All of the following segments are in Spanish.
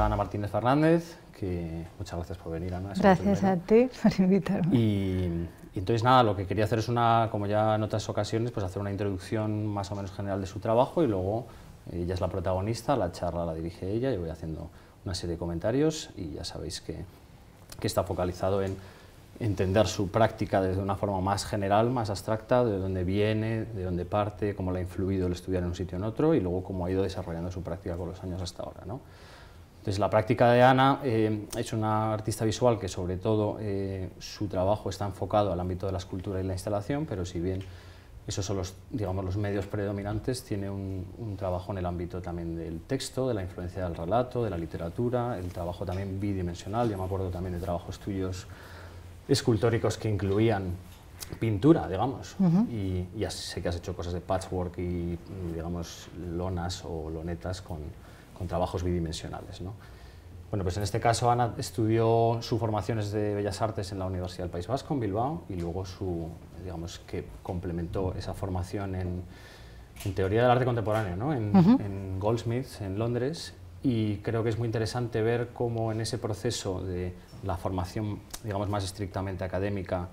a Ana Martínez Fernández, que muchas gracias por venir, Ana. Gracias a ti por invitarme. Y, entonces, nada, lo que quería hacer es una, como ya en otras ocasiones, pues hacer una introducción más o menos general de su trabajo y luego eh, ella es la protagonista, la charla la dirige ella, yo voy haciendo una serie de comentarios y ya sabéis que, que está focalizado en entender su práctica desde una forma más general, más abstracta, de dónde viene, de dónde parte, cómo la ha influido el estudiar en un sitio en otro y luego cómo ha ido desarrollando su práctica con los años hasta ahora. ¿no? Entonces, la práctica de Ana eh, es una artista visual que, sobre todo, eh, su trabajo está enfocado al ámbito de la escultura y la instalación, pero si bien esos son los, digamos, los medios predominantes, tiene un, trabajo en el ámbito también del texto, de la influencia del relato, de la literatura, el trabajo también bidimensional, yo me acuerdo también de trabajos tuyos escultóricos que incluían pintura, digamos, y ya sé que has hecho cosas de patchwork y, digamos, lonas o lonetas con, con trabajos bidimensionales. Bueno, pues en este caso Ana estudió su formación de Bellas Artes en la Universidad del País Vasco, en Bilbao, y luego su, digamos, que complementó esa formación en, teoría del arte contemporáneo, en, en Goldsmiths, en Londres, y creo que es muy interesante ver cómo en ese proceso de la formación, digamos, más estrictamente académica,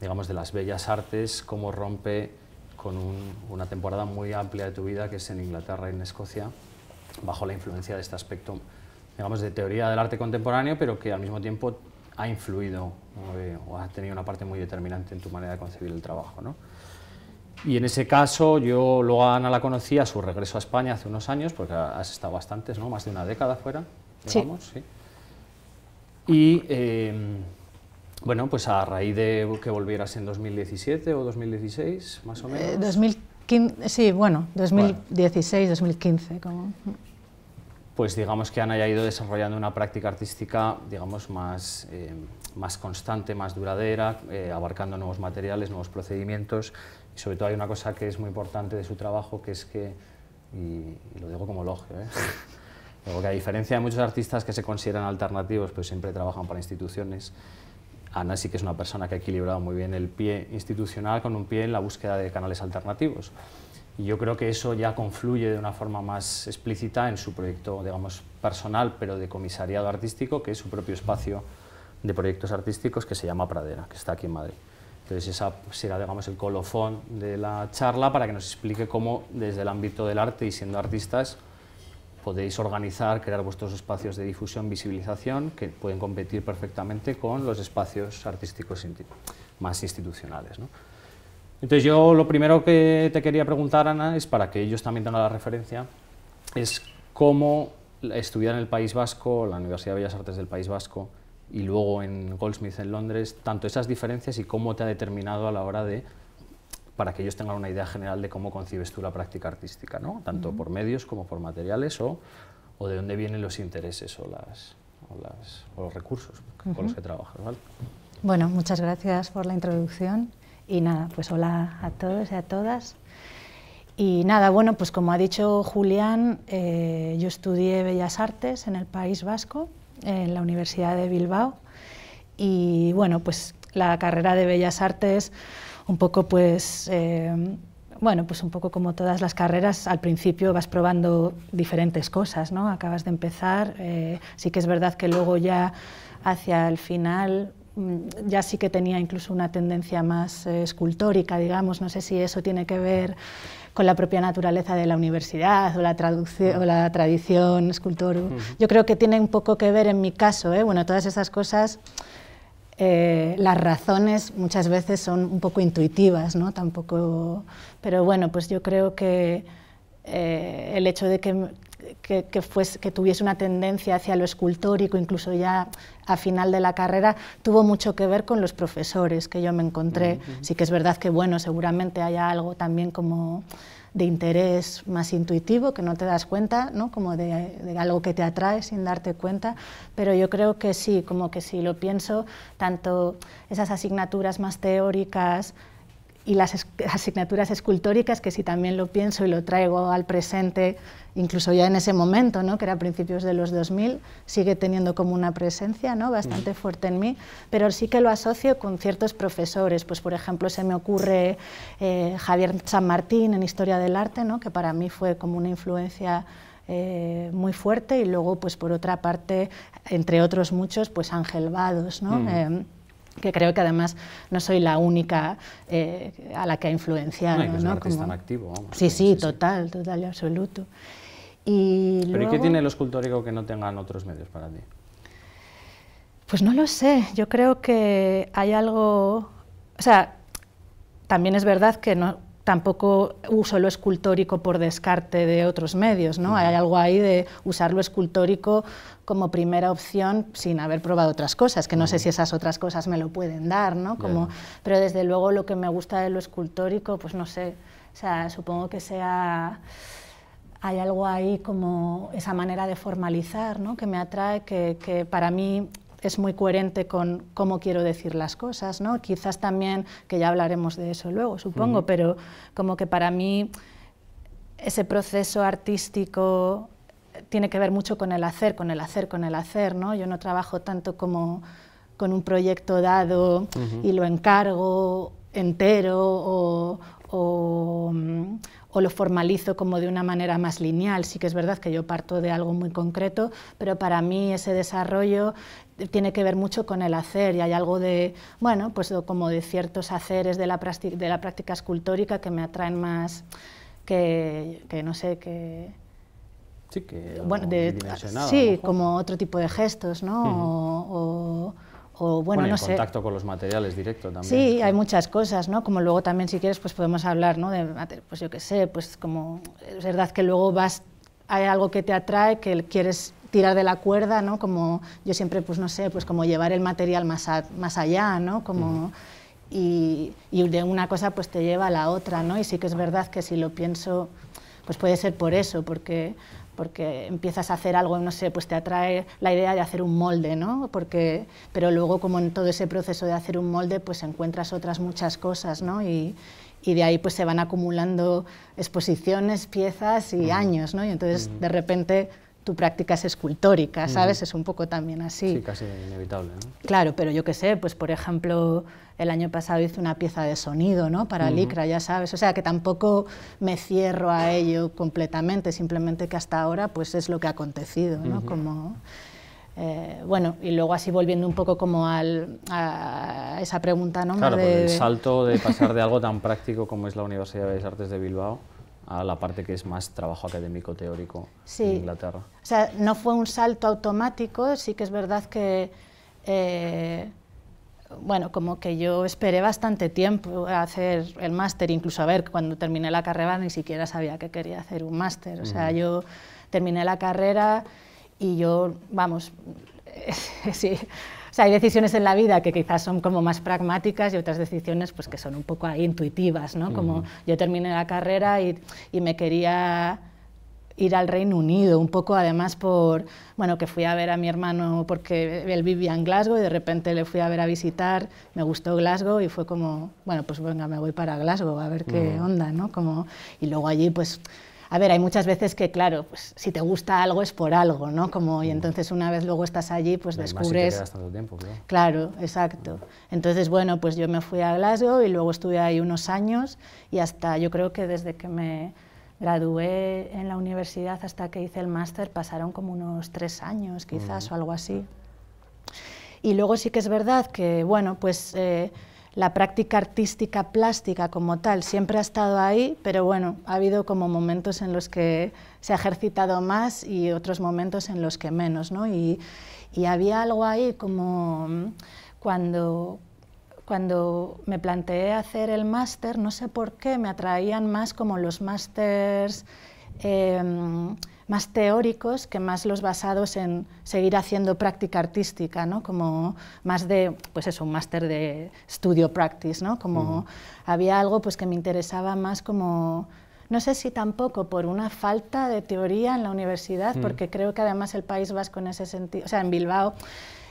digamos, de las bellas artes, cómo rompe con una temporada muy amplia de tu vida, que es en Inglaterra y en Escocia, bajo la influencia de este aspecto, digamos, de teoría del arte contemporáneo, pero que al mismo tiempo ha influido eh, o ha tenido una parte muy determinante en tu manera de concebir el trabajo. ¿no? Y en ese caso, yo luego Ana la conocí a su regreso a España hace unos años, porque has estado bastantes, ¿no? más de una década fuera, digamos. Sí. ¿sí? Y em, bueno, pues a raíz de que volvieras en 2017 o 2016, más o eh, menos sí, bueno, 2016, 2015. Como. Pues digamos que Ana ya ha ido desarrollando una práctica artística, digamos, más, eh, más constante, más duradera, eh, abarcando nuevos materiales, nuevos procedimientos. Y sobre todo hay una cosa que es muy importante de su trabajo, que es que, y, lo digo como elogio, ¿eh? Porque a diferencia de muchos artistas que se consideran alternativos, pues siempre trabajan para instituciones, Ana sí que es una persona que ha equilibrado muy bien el pie institucional con un pie en la búsqueda de canales alternativos. Y yo creo que eso ya confluye de una forma más explícita en su proyecto, digamos, personal, pero de comisariado artístico, que es su propio espacio de proyectos artísticos que se llama Pradera, que está aquí en Madrid. Entonces, esa será, digamos, el colofón de la charla para que nos explique cómo, desde el ámbito del arte y siendo artistas, podéis organizar, crear vuestros espacios de difusión, visibilización, que pueden competir perfectamente con los espacios artísticos más institucionales. ¿no? Entonces yo lo primero que te quería preguntar, Ana, es para que ellos también tengan la referencia, es cómo estudiar en el País Vasco, la Universidad de Bellas Artes del País Vasco, y luego en Goldsmith en Londres, tanto esas diferencias y cómo te ha determinado a la hora de para que ellos tengan una idea general de cómo concibes tú la práctica artística, ¿no? tanto por medios como por materiales o, o, de dónde vienen los intereses o, las, los recursos con los que trabajas. Bueno, muchas gracias por la introducción y nada, pues hola a todos y a todas. Y nada, bueno, pues como ha dicho Julián, eh, yo estudié Bellas Artes en el País Vasco, en la Universidad de Bilbao, y bueno, pues la carrera de Bellas Artes un poco pues... Eh, bueno, pues un poco como todas las carreras, al principio vas probando diferentes cosas, ¿no? Acabas de empezar, eh, sí que es verdad que luego ya hacia el final mm, ya sí que tenía incluso una tendencia más eh, escultórica, digamos, no sé si eso tiene que ver con la propia naturaleza de la universidad o la, la tradición escultor. Yo creo que tiene un poco que ver en mi caso, ¿eh? bueno, todas esas cosas eh, las razones muchas veces son un poco intuitivas, ¿no? Tampoco, pero bueno, pues yo creo que eh, el hecho de que, tuviese una tendencia hacia lo escultórico, incluso ya a final de la carrera, tuvo mucho que ver con los profesores que yo me encontré. Sí que es verdad que, bueno, seguramente haya algo también como de interés más intuitivo, que no te das cuenta, ¿no? como de, de, algo que te atrae sin darte cuenta, pero yo creo que sí, como que si lo pienso, tanto esas asignaturas más teóricas, y las asignaturas escultóricas, que si también lo pienso y lo traigo al presente, incluso ya en ese momento, ¿no? que era a principios de los 2000, sigue teniendo como una presencia ¿no? bastante mm. fuerte en mí, pero sí que lo asocio con ciertos profesores. Pues, por ejemplo, se me ocurre eh, Javier San Martín en Historia del Arte, ¿no? que para mí fue como una influencia eh, muy fuerte, y luego, pues, por otra parte, entre otros muchos, pues Ángel Vados. ¿no? Mm. Em, que creo que además no soy la única eh, a la que ha influenciado. No, Como... activo. sí, sí, total, total y absoluto. Y ¿Pero qué tiene lo escultórico que no tengan otros medios para ti? Pues no lo sé, yo creo que hay algo... O sea, también es verdad que no, tampoco uso lo escultórico por descarte de otros medios, ¿no? Hay algo ahí de usar lo escultórico como primera opción sin haber probado otras cosas, que no sé si esas otras cosas me lo pueden dar, ¿no? pero desde luego lo que me gusta de lo escultórico, pues no sé, o sea, supongo que sea hay algo ahí como esa manera de formalizar, ¿no? que me atrae, que, para mí es muy coherente con cómo quiero decir las cosas, Quizás también, que ya hablaremos de eso luego, supongo, pero como que para mí ese proceso artístico tiene que ver mucho con el hacer, con el hacer, con el hacer, ¿no? Yo no trabajo tanto como con un proyecto dado y lo encargo entero o mm, o lo formalizo como de una manera más lineal. Sí que es verdad que yo parto de algo muy concreto, pero para mí ese desarrollo tiene que ver mucho con el hacer y hay algo de, bueno, pues como de ciertos haceres de la, práctica, escultórica que me atraen más que, no sé, que... Sí, que bueno, sí como otro tipo de gestos, ¿no? o bueno, no sé. contacto con los materiales directo también. Sí, hay muchas cosas, ¿no? Como luego también si quieres pues podemos hablar, ¿no? De, pues yo qué sé, pues como es verdad que luego vas hay algo que te atrae que quieres tirar de la cuerda, ¿no? Como yo siempre pues no sé, pues como llevar el material más más allá, ¿no? Como y, y de una cosa pues te lleva a la otra, ¿no? Y sí que es verdad que si lo pienso pues puede ser por eso, porque porque empiezas a hacer algo, no sé, pues te atrae la idea de hacer un molde, ¿no? Porque, pero luego como en todo ese proceso de hacer un molde, pues encuentras otras muchas cosas, ¿no? Y, de ahí pues se van acumulando exposiciones, piezas y años, ¿no? Y entonces de repente tu práctica es escultórica, ¿sabes? Es un poco también así. Sí, casi inevitable, ¿no? Claro, pero yo qué sé, pues por ejemplo, el año pasado hice una pieza de sonido, ¿no? Para Licra, ya sabes, o sea, que tampoco me cierro a ello completamente, simplemente que hasta ahora pues es lo que ha acontecido, ¿no? Como... Eh, bueno, y luego así volviendo un poco como al, a esa pregunta, ¿no? Claro, el salto de pasar de algo tan práctico como es la Universidad de Bellas Artes de Bilbao a la parte que es más trabajo académico teórico en Inglaterra. O sea, no fue un salto automático, sí que es verdad que, eh, bueno, como que yo esperé bastante tiempo a hacer el máster, incluso a ver, cuando terminé la carrera ni siquiera sabía que quería hacer un máster, o sea, yo terminé la carrera y yo, vamos, sí hay decisiones en la vida que quizás son como más pragmáticas y otras decisiones pues que son un poco intuitivas, ¿no? Como yo terminé la carrera y, me quería ir al Reino Unido, un poco además por, bueno, que fui a ver a mi hermano porque él vivía en Glasgow y de repente le fui a ver a visitar, me gustó Glasgow y fue como, bueno, pues venga, me voy para Glasgow a ver qué onda, ¿no? Como, y luego allí pues a ver, hay muchas veces que, claro, pues, si te gusta algo es por algo, ¿no? Como, y mm. entonces una vez luego estás allí, pues descubres... te tanto tiempo, claro. exacto. Entonces, bueno, pues yo me fui a Glasgow y luego estuve ahí unos años y hasta, yo creo que desde que me gradué en la universidad hasta que hice el máster pasaron como unos tres años quizás o algo así. Y luego sí que es verdad que, bueno, pues... Eh, la práctica artística plástica como tal siempre ha estado ahí, pero bueno, ha habido como momentos en los que se ha ejercitado más y otros momentos en los que menos, ¿no? Y, y había algo ahí como mm, cuando, cuando me planteé hacer el máster, no sé por qué, me atraían más como los másters... Em, más teóricos que más los basados en seguir haciendo práctica artística, ¿no? como más de, pues eso, un máster de estudio practice, ¿no? como había algo pues, que me interesaba más como, no sé si tampoco por una falta de teoría en la universidad, mm. porque creo que además el País Vasco en ese sentido, o sea, en Bilbao...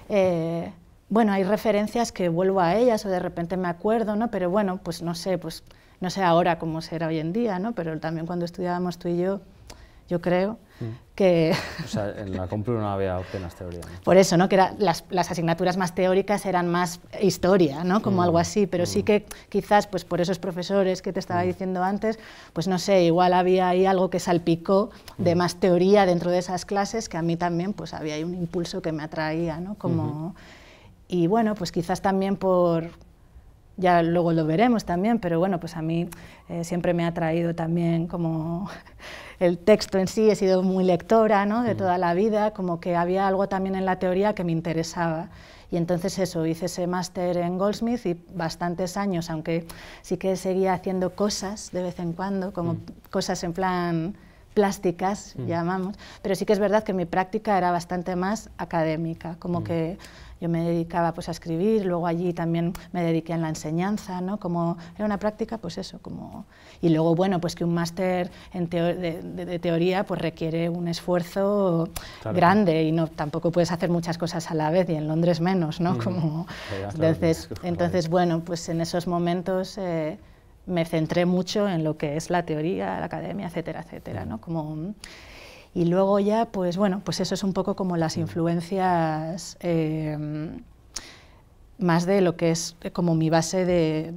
Eh, bueno, hay referencias que vuelvo a ellas o de repente me acuerdo, ¿no? Pero bueno, pues no sé, pues no sé ahora cómo será hoy en día, ¿no? Pero también cuando estudiábamos tú y yo, yo creo. Mm. Que... O sea, en la no había apenas teoría. Por eso, ¿no? Que las, las, asignaturas más teóricas eran más historia, ¿no? Como mm, algo así, pero sí mm. que quizás, pues por esos profesores que te estaba diciendo antes, pues no sé, igual había ahí algo que salpicó de más teoría dentro de esas clases que a mí también, pues había ahí un impulso que me atraía, ¿no? Como... Y bueno, pues quizás también por, ya luego lo veremos también, pero bueno, pues a mí eh, siempre me ha traído también como el texto en sí, he sido muy lectora de toda la vida, como que había algo también en la teoría que me interesaba. Y entonces eso, hice ese máster en Goldsmith y bastantes años, aunque sí que seguía haciendo cosas de vez en cuando, como mm. cosas en plan plásticas, mm. llamamos, pero sí que es verdad que mi práctica era bastante más académica, como mm. que yo me dedicaba pues, a escribir, luego allí también me dediqué en la enseñanza, ¿no? Como era una práctica, pues eso, como... Y luego, bueno, pues que un máster en de, teoría pues requiere un esfuerzo grande y no, tampoco puedes hacer muchas cosas a la vez y en Londres menos, ¿no? Como, entonces, entonces, bueno, pues en esos momentos... Eh, me centré mucho en lo que es la teoría, la academia, etcétera, etcétera, ¿no? Como y luego ya, pues bueno, pues eso es un poco como las mm. influencias em, más de lo que es eh, como mi base de,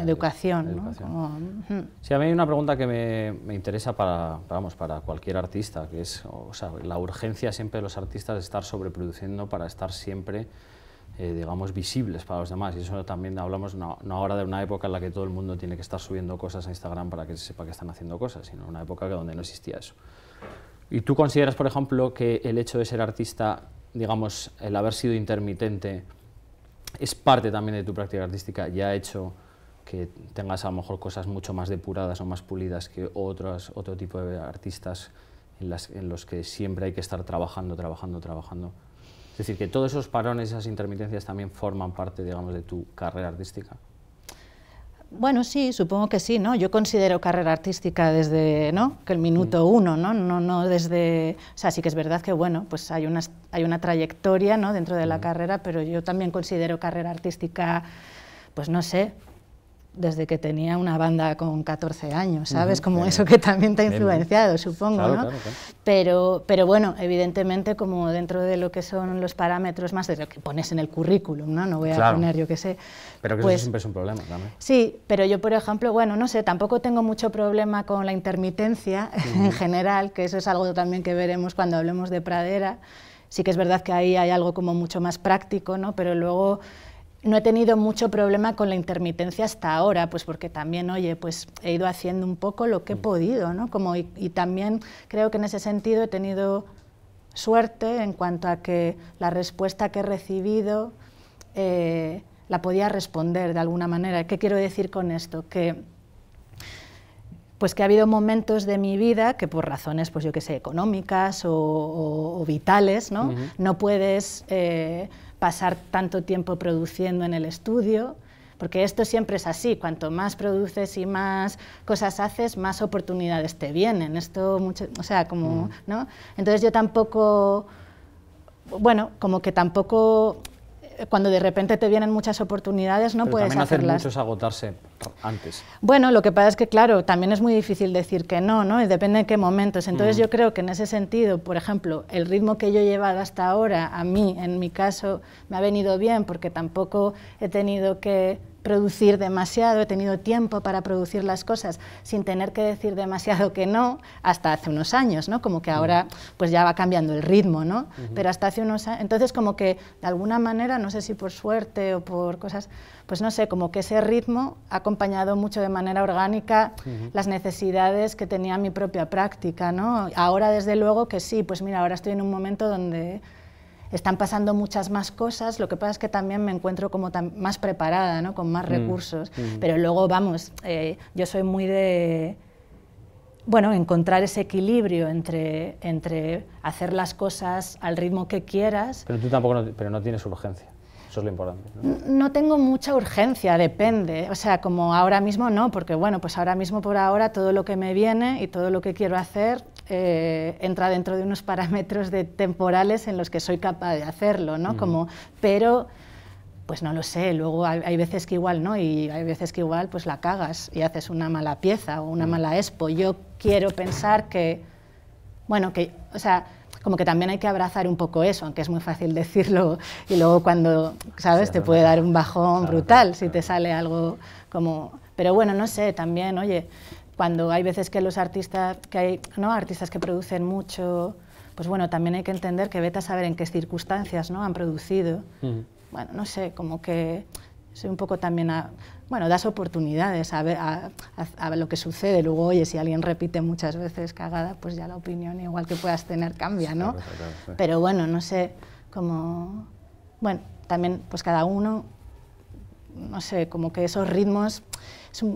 educación. Sí, a mí hay una pregunta que me, me, interesa para, vamos, para cualquier artista, que es o sea, la urgencia siempre de los artistas de estar sobreproduciendo para estar siempre, eh, digamos, visibles para los demás. Y eso también hablamos no, ahora de una época en la que todo el mundo tiene que estar subiendo cosas a Instagram para que se sepa que están haciendo cosas, sino una época que donde no existía eso. ¿Y tú consideras, por ejemplo, que el hecho de ser artista, digamos, el haber sido intermitente, es parte también de tu práctica artística ya ha hecho que tengas a lo mejor cosas mucho más depuradas o más pulidas que otro tipo de artistas en, en los que siempre hay que estar trabajando, trabajando, trabajando. Es decir, que todos esos parones, esas intermitencias también forman parte, digamos, de tu carrera artística. Bueno, sí, supongo que sí, ¿no? Yo considero carrera artística desde, ¿no? Que el minuto mm. uno, ¿no? No, no desde, o sea, sí que es verdad que, bueno, pues hay una, hay una trayectoria, ¿no? Dentro de la mm. carrera, pero yo también considero carrera artística, pues no sé, desde que tenía una banda con 14 años, ¿sabes? como eso que también te ha influenciado, supongo, ¿no? Pero, pero bueno, evidentemente como dentro de lo que son los parámetros más de lo que pones en el currículum, ¿no? No voy a poner, yo qué sé. Pero que eso pues siempre es un problema también. Sí, pero yo, por ejemplo, bueno, no sé, tampoco tengo mucho problema con la intermitencia en general, que eso es algo también que veremos cuando hablemos de pradera. Sí que es verdad que ahí hay algo como mucho más práctico, ¿no? Pero luego no he tenido mucho problema con la intermitencia hasta ahora, pues porque también, oye, pues he ido haciendo un poco lo que he mm. podido, ¿no? Como y, también creo que en ese sentido he tenido suerte en cuanto a que la respuesta que he recibido eh, la podía responder de alguna manera. ¿Qué quiero decir con esto? Que pues que ha habido momentos de mi vida que por razones, pues yo sé, económicas o, vitales, ¿no? No puedes eh, pasar tanto tiempo produciendo en el estudio, porque esto siempre es así, cuanto más produces y más cosas haces, más oportunidades te vienen. Esto o sea, como, mm. ¿no? Entonces yo tampoco bueno, como que tampoco cuando de repente te vienen muchas oportunidades no Pero puedes también hacerlas. Hacer muchos agotarse antes. Bueno, lo que pasa es que claro, también es muy difícil decir que no, ¿no? depende de qué momentos. Entonces mm. yo creo que en ese sentido, por ejemplo, el ritmo que yo he llevado hasta ahora, a mí, en mi caso, me ha venido bien porque tampoco he tenido que producir demasiado, he tenido tiempo para producir las cosas sin tener que decir demasiado que no, hasta hace unos años, ¿no? Como que ahora pues ya va cambiando el ritmo, ¿no? Pero hasta hace unos años, entonces como que de alguna manera, no sé si por suerte o por cosas, pues no sé, como que ese ritmo ha acompañado mucho de manera orgánica las necesidades que tenía mi propia práctica, ¿no? Ahora desde luego que sí, pues mira, ahora estoy en un momento donde están pasando muchas más cosas, lo que pasa es que también me encuentro como más preparada, ¿no? con más mm, recursos, mm. pero luego vamos, eh, yo soy muy de bueno, encontrar ese equilibrio entre, entre hacer las cosas al ritmo que quieras. Pero tú tampoco pero no tienes urgencia importante. ¿no? tengo mucha urgencia, depende. O sea, como ahora mismo no, porque bueno, pues ahora mismo por ahora todo lo que me viene y todo lo que quiero hacer eh, entra dentro de unos parámetros de temporales en los que soy capaz de hacerlo, ¿no? Mm. Como, pero pues no lo sé, luego hay, veces que igual no, y hay veces que igual pues la cagas y haces una mala pieza o una mm. mala expo. Yo quiero pensar que, bueno, que, o sea, como que también hay que abrazar un poco eso, aunque es muy fácil decirlo y luego cuando, ¿sabes? te puede dar un bajón brutal si te sale algo como... Pero bueno, no sé, también, oye, cuando hay veces que los artistas, que hay, ¿no? Artistas que producen mucho, pues bueno, también hay que entender que vete a saber en qué circunstancias, ¿no? Han producido. Bueno, no sé, como que soy un poco también... A, bueno, das oportunidades a, ver, lo que sucede. Luego, oye, si alguien repite muchas veces cagada, pues ya la opinión igual que puedas tener cambia, ¿no? Pero bueno, no sé, como... Bueno, también pues cada uno, no sé, como que esos ritmos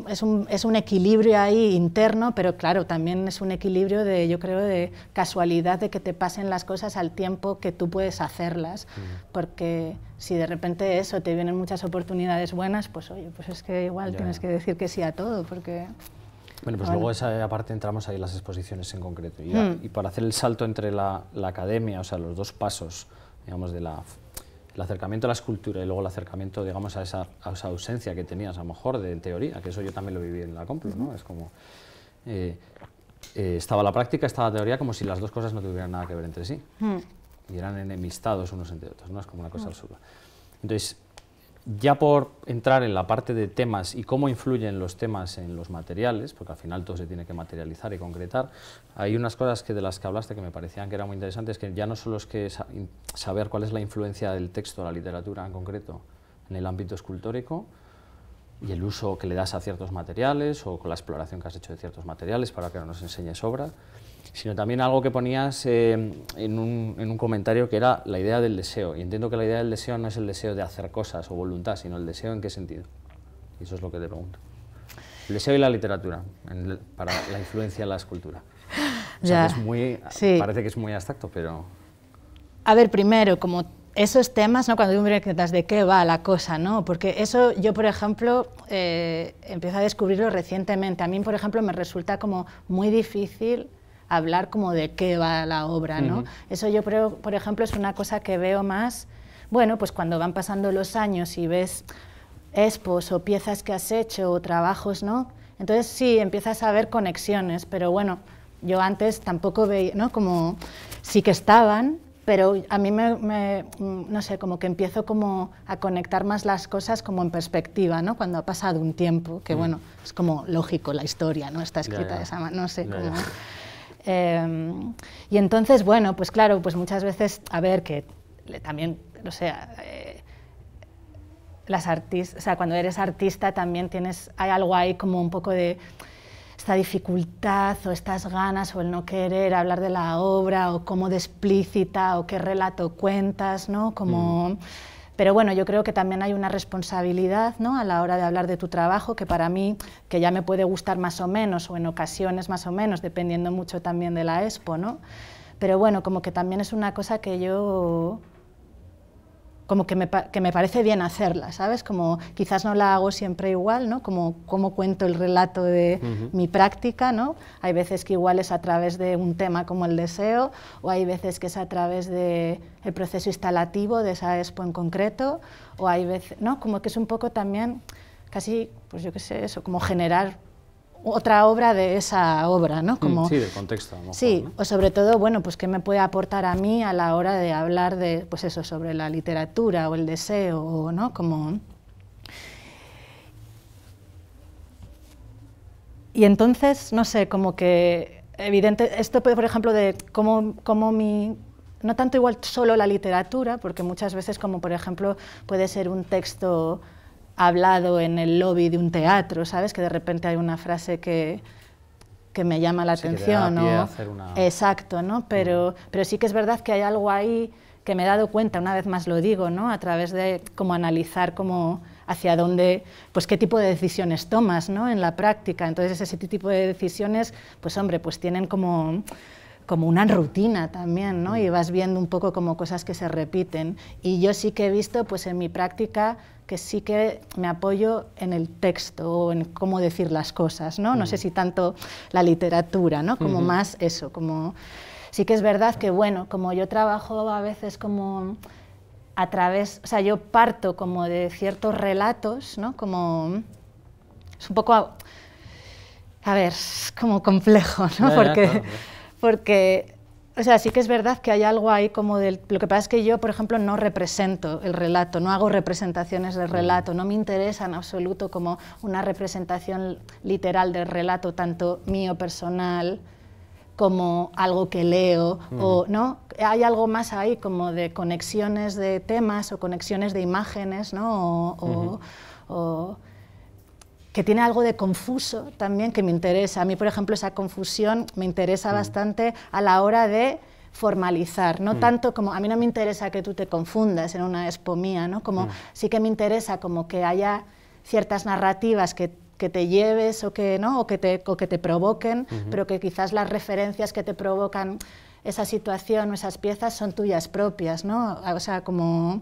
es un, equilibrio ahí interno, pero claro, también es un equilibrio de, yo creo, de casualidad, de que te pasen las cosas al tiempo que tú puedes hacerlas, porque si de repente eso, te vienen muchas oportunidades buenas, pues oye, pues es que igual tienes que decir que sí a todo, porque... Bueno, pues luego esa aparte entramos ahí en las exposiciones en concreto. Y, mm. para hacer el salto entre la academia, o sea, los dos pasos, digamos, de la el acercamiento a la escultura y luego el acercamiento, digamos, a esa, ausencia que tenías, a lo mejor, de teoría, que eso yo también lo viví en la compra, ¿no? Es como... Eh, eh, estaba la práctica, estaba la teoría, como si las dos cosas no tuvieran nada que ver entre sí. Hmm. Y eran enemistados unos entre otros, ¿no? Es como una cosa hmm. absurda. Entonces, ya por entrar en la parte de temas y cómo influyen los temas en los materiales, porque al final todo se tiene que materializar y concretar, hay unas cosas que de las que hablaste que me parecían que eran muy interesantes, que ya no solo es que saber cuál es la influencia del texto, la literatura en concreto, en el ámbito escultórico, y el uso que le das a ciertos materiales o con la exploración que has hecho de ciertos materiales para que nos enseñes obra, sino también algo que ponías eh, en, un, comentario que era la idea del deseo. Y entiendo que la idea del deseo no es el deseo de hacer cosas o voluntad, sino el deseo en qué sentido. Y eso es lo que te pregunto. El deseo y la literatura, para la influencia en la escultura. O Parece que es muy abstracto, pero... A ver, primero, como esos temas, ¿no? cuando tú de qué va la cosa, ¿no? porque eso yo, por ejemplo, eh, empiezo a descubrirlo recientemente. A mí, por ejemplo, me resulta como muy difícil hablar como de qué va la obra, ¿no? Eso yo creo, por ejemplo, es una cosa que veo más, bueno, pues cuando van pasando los años y ves expos o piezas que has hecho o trabajos, ¿no? Entonces sí, empiezas a ver conexiones, pero bueno, yo antes tampoco veía, ¿no? Como sí que estaban, pero a mí me, no sé, como que empiezo como a conectar más las cosas como en perspectiva, ¿no? Cuando ha pasado un tiempo, que mm. bueno, es como lógico la historia, ¿no? Está escrita de esa manera, no sé, cómo. Em, y entonces, bueno, pues claro, pues muchas veces, a ver, que también, o sea, eh, las artistas, o sea, cuando eres artista también tienes, hay algo ahí como un poco de esta dificultad o estas ganas o el no querer hablar de la obra o cómo de explícita o qué relato cuentas, ¿no? Como... Mm. Pero bueno, yo creo que también hay una responsabilidad ¿no? a la hora de hablar de tu trabajo, que para mí, que ya me puede gustar más o menos, o en ocasiones más o menos, dependiendo mucho también de la expo, ¿no? Pero bueno, como que también es una cosa que yo como que me, que me parece bien hacerla, ¿sabes? Como quizás no la hago siempre igual, ¿no? Como, como cuento el relato de mi práctica, ¿no? Hay veces que igual es a través de un tema como el deseo, o hay veces que es a través del el proceso instalativo de esa expo en concreto, o hay veces, ¿no? Como que es un poco también casi, pues yo qué sé, eso, como generar otra obra de esa obra, ¿no? Mm, sí, del contexto. sí, o sobre todo, bueno, pues qué me puede aportar a mí a la hora de hablar de, pues eso, sobre la literatura o el deseo, ¿no? Como... Y entonces, no sé, como que evidente, esto puede, por ejemplo de cómo, cómo mi, no tanto igual solo la literatura, porque muchas veces como por ejemplo puede ser un texto hablado en el lobby de un teatro, ¿sabes? Que de repente hay una frase que, me llama la atención, ¿no? Exacto, ¿no? Mm. Pero, pero sí que es verdad que hay algo ahí que me he dado cuenta, una vez más lo digo, ¿no? A través de cómo analizar cómo hacia dónde, pues qué tipo de decisiones tomas, ¿no? En la práctica. Entonces ese tipo de decisiones, pues hombre, pues tienen como como una rutina también, ¿no? Y vas viendo un poco como cosas que se repiten. Y yo sí que he visto, pues en mi práctica, que sí que me apoyo en el texto o en cómo decir las cosas, ¿no? No sé si tanto la literatura, ¿no? Como más eso, como... Sí que es verdad que, bueno, como yo trabajo a veces como a través, o sea, yo parto como de ciertos relatos, ¿no? Como... Es un poco... A, ver, como complejo, ¿no? Porque porque, o sea, sí que es verdad que hay algo ahí como del... Lo que pasa es que yo, por ejemplo, no represento el relato, no hago representaciones del relato, no me interesa en absoluto como una representación literal del relato, tanto mío personal como algo que leo o no hay algo más ahí como de conexiones de temas o conexiones de imágenes no o que tiene algo de confuso también que me interesa. A mí, por ejemplo, esa confusión me interesa mm. bastante a la hora de formalizar, no mm. tanto como a mí no me interesa que tú te confundas en una expo ¿no? Como mm. sí que me interesa como que haya ciertas narrativas que te lleves o que, ¿no? o que, te, que te provoquen, pero que quizás las referencias que te provocan esa situación o esas piezas son tuyas propias, ¿no? O sea, como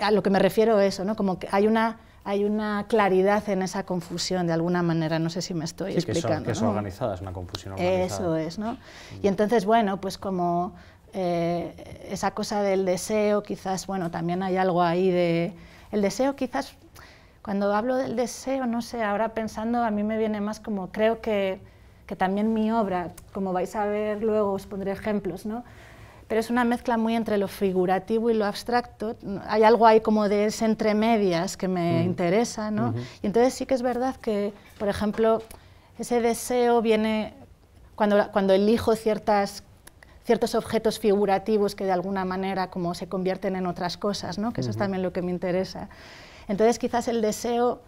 a lo que me refiero eso, ¿no? Como que hay una hay una claridad en esa confusión de alguna manera, no sé si me estoy sí, Que son, que son organizadas, una confusión organizada. Eso es, ¿no? Mm. Y entonces, bueno, pues como eh, esa cosa del deseo, quizás, bueno, también hay algo ahí de... El deseo quizás, cuando hablo del deseo, no sé, ahora pensando, a mí me viene más como, creo que, que también mi obra, como vais a ver luego, os pondré ejemplos, ¿no? pero es una mezcla muy entre lo figurativo y lo abstracto. Hay algo ahí como de ese entre medias que me interesa, Y entonces sí que es verdad que, por ejemplo, ese deseo viene cuando, elijo ciertas ciertos objetos figurativos que de alguna manera como se convierten en otras cosas, ¿no? que eso es también lo que me interesa. Entonces quizás el deseo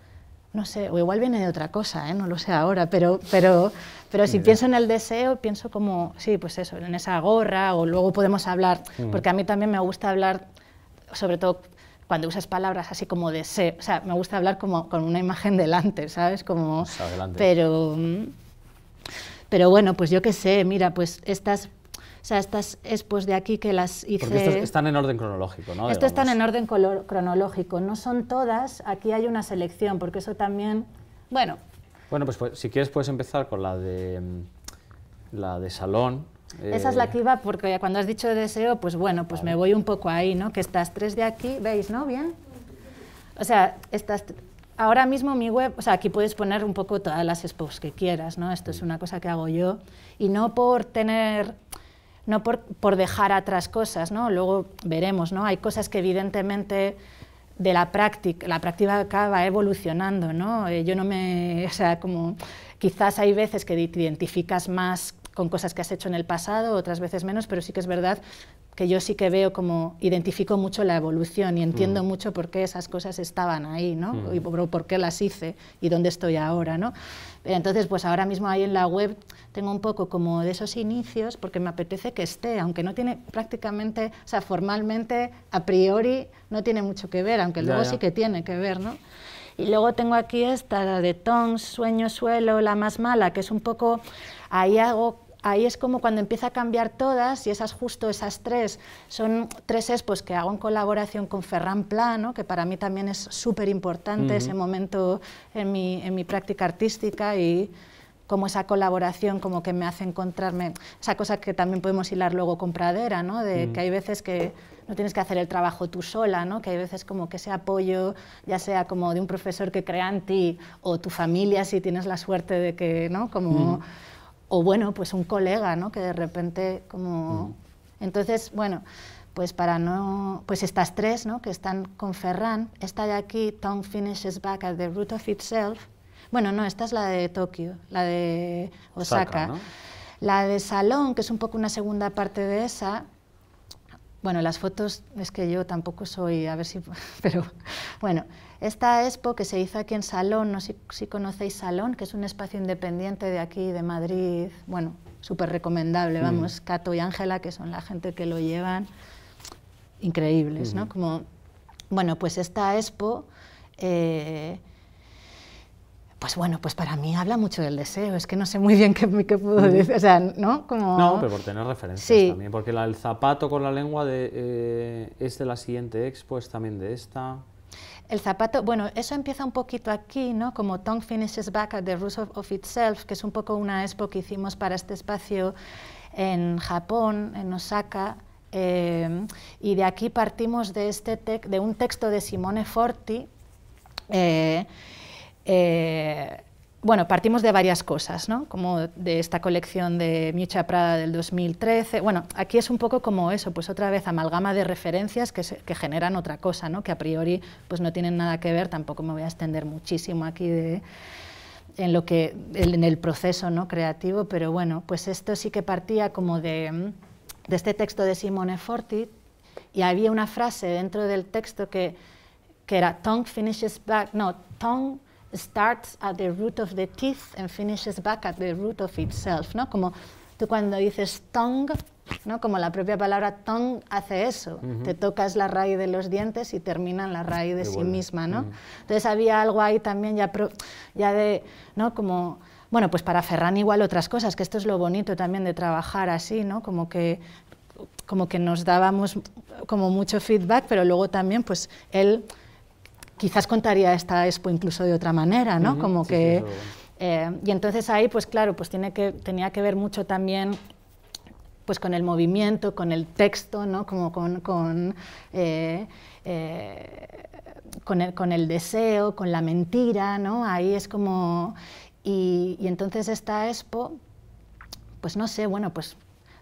no sé, o igual viene de otra cosa, ¿eh? no lo sé ahora, pero, pero, pero si pienso en el deseo, pienso como, sí, pues eso, en esa gorra, o luego podemos hablar, mm. porque a mí también me gusta hablar, sobre todo cuando usas palabras así como deseo, o sea, me gusta hablar como con una imagen delante, ¿sabes? Como, pues Pero, mm, pero bueno, pues yo qué sé, mira, pues estas o sea, estas es pues de aquí que las hice... Porque estas están en orden cronológico, ¿no? Estas están en orden cronológico, no son todas, aquí hay una selección, porque eso también... Bueno. Bueno, pues, pues si quieres puedes empezar con la de, mm, la de salón, Esa es la eh, que iba porque cuando has dicho deseo, pues bueno, pues me voy un poco ahí, ¿no? Que estas tres de aquí, ¿veis, no? Bien. O sea, estas... Ahora mismo mi web, o sea, aquí puedes poner un poco todas las expos que quieras, ¿no? Esto es mm. una cosa que hago yo y no por tener no por, por dejar otras cosas, ¿no? luego veremos, ¿no? hay cosas que evidentemente de la práctica, la práctica acaba evolucionando, ¿no? Eh, yo no me, o sea, como quizás hay veces que te identificas más con cosas que has hecho en el pasado, otras veces menos, pero sí que es verdad que yo sí que veo como identifico mucho la evolución y entiendo mm. mucho por qué esas cosas estaban ahí, ¿no? Mm. Y por, qué las hice y dónde estoy ahora, ¿no? Entonces, pues ahora mismo ahí en la web tengo un poco como de esos inicios porque me apetece que esté, aunque no tiene prácticamente, o sea, formalmente, a priori, no tiene mucho que ver, aunque luego sí que tiene que ver, ¿no? Y luego tengo aquí esta de tons Sueño, Suelo, La Más Mala, que es un poco, ahí hago ahí es como cuando empieza a cambiar todas y esas justo esas tres son tres expos pues, que hago en colaboración con Ferran Pla, que para mí también es súper importante ese momento en mi, práctica artística y como esa colaboración como que me hace encontrarme, esa cosa que también podemos hilar luego con Pradera, ¿no? de mm. que hay veces que no tienes que hacer el trabajo tú sola, ¿no? que hay veces como que ese apoyo, ya sea como de un profesor que crea en ti o tu familia si tienes la suerte de que, ¿no? como... Mm o bueno, pues un colega, ¿no? Que de repente como... Entonces, bueno, pues para no... Pues estas tres, ¿no? Que están con Ferran. Esta de aquí, Tongue Finishes Back at the Root of Itself. Bueno, no, esta es la de Tokio, la de Osaka. La de Salón, que es un poco una segunda parte de esa, bueno, las fotos es que yo tampoco soy, a ver si, pero bueno, esta expo que se hizo aquí en Salón, no sé si conocéis Salón, que es un espacio independiente de aquí, de Madrid, bueno, súper recomendable, mm. vamos, Cato y Ángela, que son la gente que lo llevan, increíbles, ¿no? Como, bueno, pues esta expo... Eh, pues bueno, pues para mí habla mucho del deseo, es que no sé muy bien qué, puedo decir, o sea, ¿no? Como... No, pero por tener referencias también, porque el zapato con la lengua de, eh, es de la siguiente expo, es también de esta. El zapato, bueno, eso empieza un poquito aquí, ¿no? Como Tongue Finishes Back at the Roots of, Itself, que es un poco una expo que hicimos para este espacio en Japón, en Osaka, eh, y de aquí partimos de, este de un texto de Simone Forti, eh, eh, bueno, partimos de varias cosas, ¿no? como de esta colección de Miucha Prada del 2013. Bueno, aquí es un poco como eso, pues otra vez amalgama de referencias que, generan otra cosa, ¿no? que a priori pues no tienen nada que ver, tampoco me voy a extender muchísimo aquí en, lo que, en el proceso ¿no? creativo, pero bueno, pues esto sí que partía como de, este texto de Simone Forti y había una frase dentro del texto que, que era tongue finishes back, no, tongue starts at the root of the teeth and finishes back at the root of itself, ¿no? Como tú cuando dices tongue, ¿no? Como la propia palabra tongue hace eso, te tocas la raíz de los dientes y termina en la raíz de sí misma, ¿no? Entonces había algo ahí también ya, ya de, ¿no? Como, bueno, pues para Ferran igual otras cosas, que esto es lo bonito también de trabajar así, ¿no? Como que como que nos dábamos como mucho feedback, pero luego también pues él quizás contaría esta expo incluso de otra manera, ¿no? Como que... Eh, y entonces ahí, pues claro, pues tiene que, tenía que ver mucho también pues con el movimiento, con el texto, ¿no? Como con, con, eh, eh, con, el, con, el, deseo, con la mentira, ¿no? Ahí es como... Y, y entonces esta expo, pues no sé, bueno, pues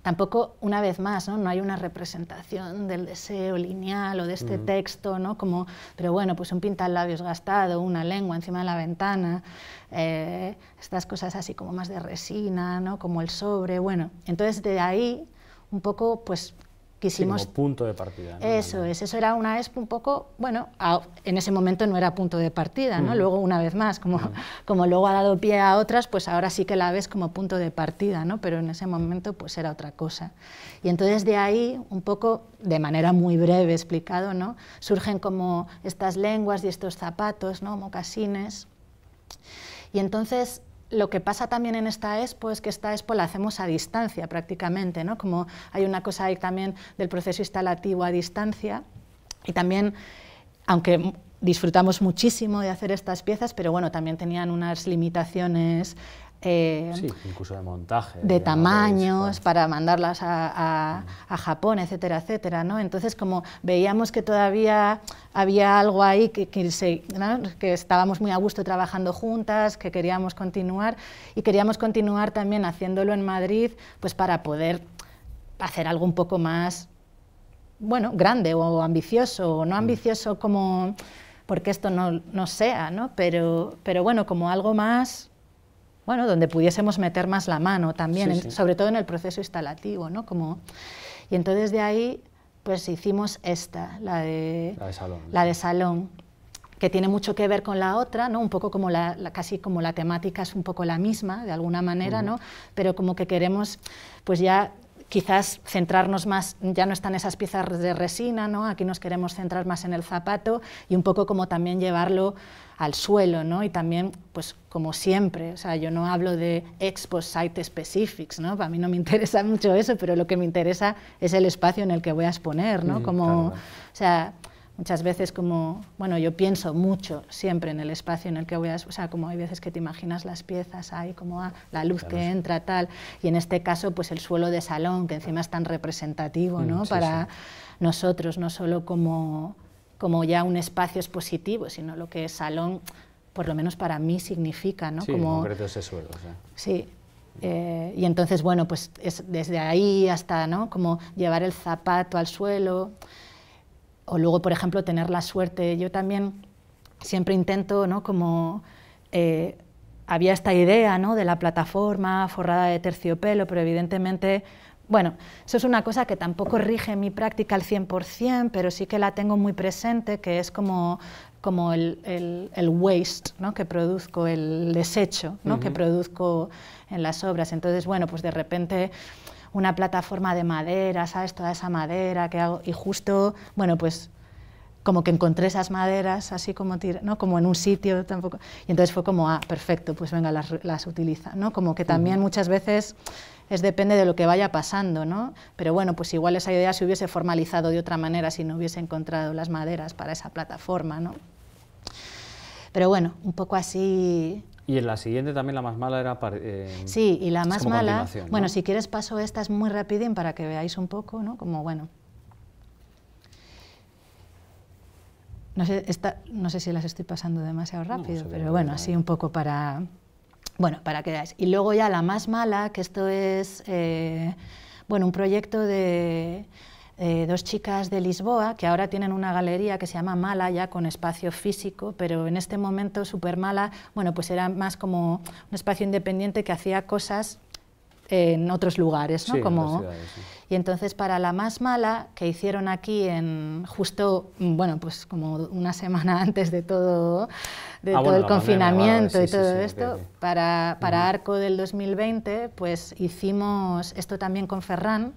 tampoco, una vez más, ¿no? no hay una representación del deseo lineal o de este texto, ¿no? Como, pero bueno, pues un pintalabios gastado, una lengua encima de la ventana, eh, estas cosas así como más de resina, ¿no? Como el sobre, bueno. Entonces, de ahí, un poco, pues como punto de partida. Eso es, eso era una ESP un poco, bueno, en ese momento no era punto de partida, ¿no? Mm. Luego, una vez más, como, mm. como luego ha dado pie a otras, pues ahora sí que la ves como punto de partida, ¿no? Pero en ese momento pues era otra cosa. Y entonces de ahí, un poco, de manera muy breve explicado, ¿no? Surgen como estas lenguas y estos zapatos, ¿no? Mocasines. Y entonces lo que pasa también en esta expo es que esta expo la hacemos a distancia prácticamente, ¿no? Como hay una cosa ahí también del proceso instalativo a distancia y también, aunque disfrutamos muchísimo de hacer estas piezas, pero bueno, también tenían unas limitaciones eh, sí, incluso de montaje. De tamaños, para mandarlas a, Japón, etcétera, etcétera. ¿no? Entonces, como veíamos que todavía había algo ahí, que, que, estábamos muy a gusto trabajando juntas, que queríamos continuar y queríamos continuar también haciéndolo en Madrid, pues para poder hacer algo un poco más bueno, grande o ambicioso, o no mm. ambicioso como porque esto no, sea, ¿no? Pero, pero bueno, como algo más bueno, donde pudiésemos meter más la mano también, sobre todo en el proceso instalativo, ¿no? Como, y entonces de ahí, pues hicimos esta, la de, la de salón. que tiene mucho que ver con la otra, ¿no? un poco como la, casi como la temática es un poco la misma, de alguna manera, ¿no? pero como que queremos pues ya quizás centrarnos más, ya no están esas piezas de resina, ¿no? aquí nos queremos centrar más en el zapato y un poco como también llevarlo al suelo, ¿no? Y también, pues como siempre, o sea, yo no hablo de Expo site specifics, ¿no? Para mí no me interesa mucho eso, pero lo que me interesa es el espacio en el que voy a exponer, ¿no? Mm, como, o sea, muchas veces como, bueno, yo pienso mucho siempre en el espacio en el que voy a, o sea, como hay veces que te imaginas las piezas ahí, como ah, la luz que entra, tal, y en este caso, pues el suelo de salón, que encima es tan representativo, mm, ¿no? Para nosotros, no solo como como ya un espacio expositivo, sino lo que salón, por lo menos para mí, significa. ¿no? Sí, en concreto Sí, eh, y entonces, bueno, pues es desde ahí hasta, ¿no? Como llevar el zapato al suelo, o luego, por ejemplo, tener la suerte. Yo también siempre intento, ¿no? Como eh, había esta idea, ¿no? De la plataforma forrada de terciopelo, pero evidentemente bueno, eso es una cosa que tampoco rige mi práctica al 100%, pero sí que la tengo muy presente, que es como, como el, waste ¿no? que produzco, el desecho ¿no? que produzco en las obras. Entonces, bueno, pues de repente una plataforma de madera, ¿sabes? Toda esa madera que hago, y justo, bueno, pues como que encontré esas maderas así como no como en un sitio tampoco y entonces fue como ah perfecto pues venga las, las utiliza no como que también muchas veces es depende de lo que vaya pasando, ¿no? Pero bueno, pues igual esa idea se hubiese formalizado de otra manera si no hubiese encontrado las maderas para esa plataforma, ¿no? Pero bueno, un poco así y en la siguiente también la más mala era... para... Eh, sí, y la más mala... Bueno, si quieres paso estas muy rapidín para que veáis un poco, ¿no? Como, bueno... No sé, si las estoy pasando demasiado rápido, pero bueno, así un poco para... Bueno, para que Y luego ya la más mala, que esto es eh, bueno, un proyecto de eh, dos chicas de Lisboa que ahora tienen una galería que se llama Mala, ya con espacio físico, pero en este momento Super Mala, bueno, pues era más como un espacio independiente que hacía cosas en otros lugares, ¿no? Y entonces para la más mala que hicieron aquí en justo, bueno, pues como una semana antes de todo, ah, todo el confinamiento y todo esto, para, Arco del 2020, pues hicimos esto también con Ferran,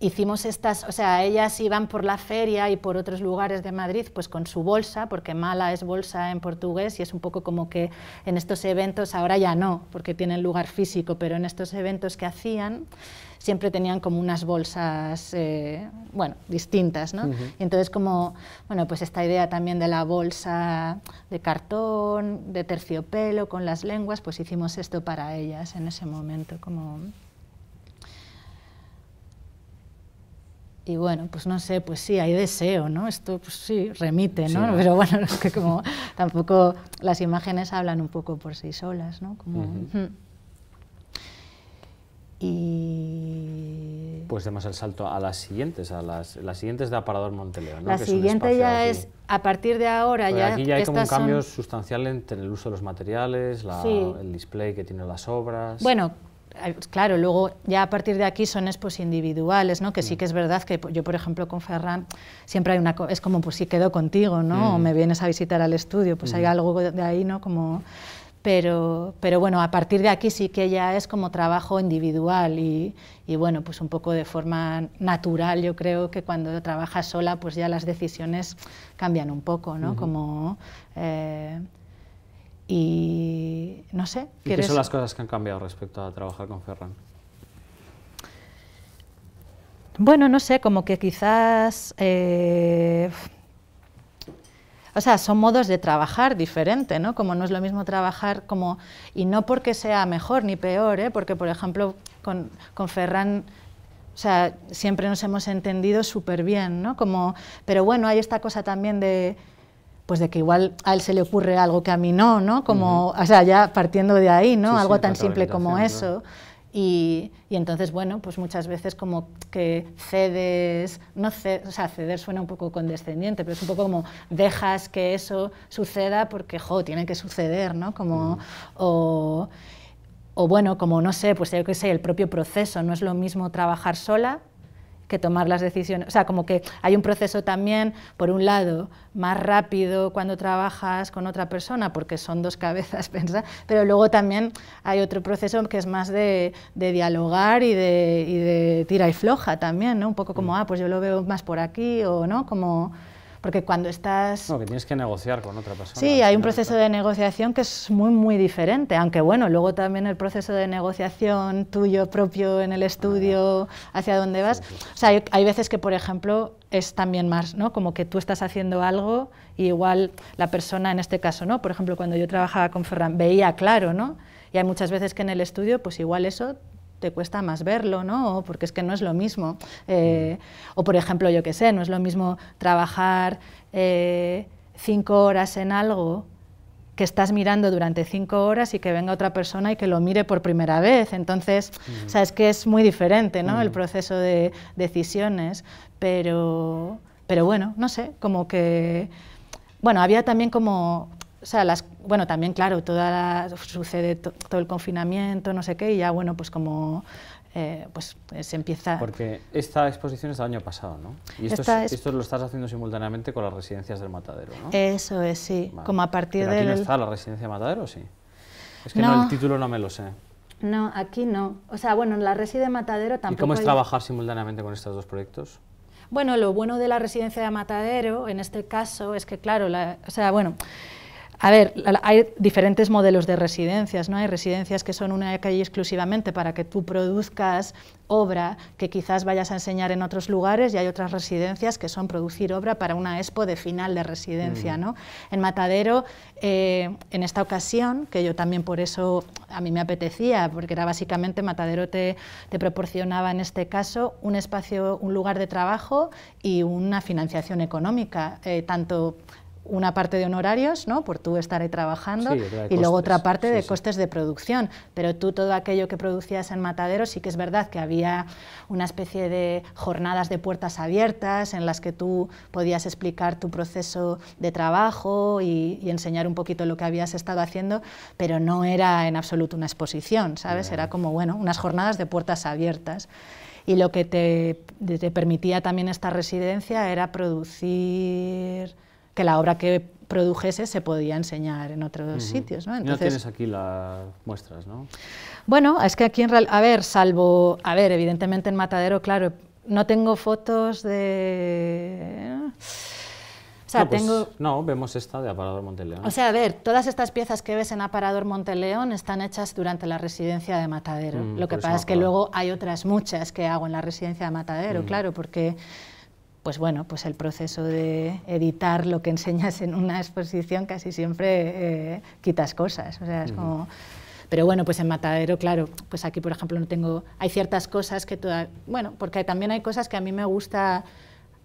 hicimos estas, o sea, ellas iban por la feria y por otros lugares de Madrid, pues con su bolsa, porque mala es bolsa en portugués y es un poco como que en estos eventos, ahora ya no, porque tienen lugar físico, pero en estos eventos que hacían siempre tenían como unas bolsas, eh, bueno, distintas, ¿no? Y entonces como, bueno, pues esta idea también de la bolsa de cartón, de terciopelo, con las lenguas, pues hicimos esto para ellas en ese momento, como... Y bueno, pues no sé, pues sí, hay deseo, ¿no? Esto pues sí, remite, ¿no? Pero bueno, es que como tampoco las imágenes hablan un poco por sí solas, ¿no? Como, hmm. Y... Pues demos el salto a las siguientes, a las, las siguientes de Aparador Monteleón. ¿no? La siguiente ya es, a partir de ahora Pero ya... Aquí ya hay como un cambio sustancial entre el uso de los materiales, el display que tienen las obras... Bueno, claro, luego ya a partir de aquí son expos individuales, ¿no? Que sí mm. que es verdad que yo, por ejemplo, con Ferran siempre hay una... Es como, pues si quedo contigo, ¿no? O mm. me vienes a visitar al estudio, pues hay mm. algo de ahí, ¿no? Como... Pero, pero bueno, a partir de aquí sí que ya es como trabajo individual y, bueno, pues un poco de forma natural. Yo creo que cuando trabajas sola, pues ya las decisiones cambian un poco, ¿no? Como... Eh, y no sé. qué son las cosas que han cambiado respecto a trabajar con Ferran? Bueno, no sé, como que quizás... Eh, o sea, son modos de trabajar diferente, ¿no? Como no es lo mismo trabajar como... Y no porque sea mejor ni peor, ¿eh? Porque, por ejemplo, con, con Ferran... O sea, siempre nos hemos entendido súper bien, ¿no? Como, pero bueno, hay esta cosa también de, pues de que igual a él se le ocurre algo que a mí no, ¿no? Como, o sea, ya partiendo de ahí, ¿no? algo tan simple como eso. Y, entonces, bueno, pues muchas veces como que cedes, no o sea, ceder suena un poco condescendiente, pero es un poco como dejas que eso suceda porque, jo, tiene que suceder, ¿no? Como, o, o bueno, como no sé, pues yo que sé, el propio proceso, no es lo mismo trabajar sola que tomar las decisiones. O sea, como que hay un proceso también, por un lado, más rápido cuando trabajas con otra persona, porque son dos cabezas, pero luego también hay otro proceso que es más de, de dialogar y de, y de, tira y floja también, ¿no? Un poco como, mm. ah, pues yo lo veo más por aquí, o no, como porque cuando estás... No, que tienes que negociar con otra persona. Sí, hay un proceso de negociación que es muy, muy diferente, aunque bueno, luego también el proceso de negociación tuyo propio en el estudio, hacia dónde vas. O sea, hay, hay veces que, por ejemplo, es también más, ¿no? Como que tú estás haciendo algo y igual la persona, en este caso, ¿no? Por ejemplo, cuando yo trabajaba con Ferran, veía claro, ¿no? Y hay muchas veces que en el estudio, pues igual eso te cuesta más verlo, ¿no? Porque es que no es lo mismo. Eh, mm. o por ejemplo, yo qué sé, no es lo mismo trabajar eh, cinco horas en algo que estás mirando durante cinco horas y que venga otra persona y que lo mire por primera vez. Entonces, sabes mm. o sea, es que es muy diferente ¿no? Mm. el proceso de decisiones, pero, pero bueno, no sé, como que, bueno, había también como, o sea, las, bueno, también, claro, sucede todo el confinamiento, no sé qué, y ya, bueno, pues como eh, pues eh, se empieza... Porque esta exposición es del año pasado, ¿no? Y esto, lo estás haciendo simultáneamente con las residencias del Matadero, ¿no? Eso es, sí, como a partir de... aquí está la residencia Matadero, sí? Es que no. el título no me lo sé. No, aquí no. O sea, bueno, en la residencia Matadero también ¿Y cómo es trabajar simultáneamente con estos dos proyectos? Bueno, lo bueno de la residencia de Matadero, en este caso, es que, claro, o sea, bueno, a ver, hay diferentes modelos de residencias, ¿no? Hay residencias que son una calle exclusivamente para que tú produzcas obra que quizás vayas a enseñar en otros lugares y hay otras residencias que son producir obra para una expo de final de residencia, mm. ¿no? En Matadero, eh, en esta ocasión, que yo también por eso a mí me apetecía, porque era básicamente Matadero te, te proporcionaba en este caso un espacio, un lugar de trabajo y una financiación económica, eh, tanto una parte de honorarios, ¿no? por tú estaré trabajando, y luego otra parte de costes de producción. Pero tú todo aquello que producías en Matadero, sí que es verdad que había una especie de jornadas de puertas abiertas en las que tú podías explicar tu proceso de trabajo y, enseñar un poquito lo que habías estado haciendo, pero no era en absoluto una exposición, ¿sabes? Era como, bueno, unas jornadas de puertas abiertas y lo que te, permitía también esta residencia era producir que la obra que produjese se podía enseñar en otros sitios. ¿no? Entonces, tienes aquí las muestras, ¿no? Bueno, es que aquí en realidad... a ver, salvo, a ver, evidentemente en Matadero, claro, no tengo fotos de... O sea, no, pues, tengo... no, vemos esta de Aparador Monteleón. O sea, a ver, todas estas piezas que ves en Aparador Monteleón están hechas durante la residencia de Matadero. Mm, Lo que pues pasa es que luego hay otras muchas que hago en la residencia de Matadero, mm. claro, porque pues bueno, pues el proceso de editar lo que enseñas en una exposición casi siempre eh, quitas cosas. O sea, es como... Pero bueno, pues en Matadero, claro, pues aquí, por ejemplo, no tengo... Hay ciertas cosas que toda... Bueno, porque también hay cosas que a mí me gusta...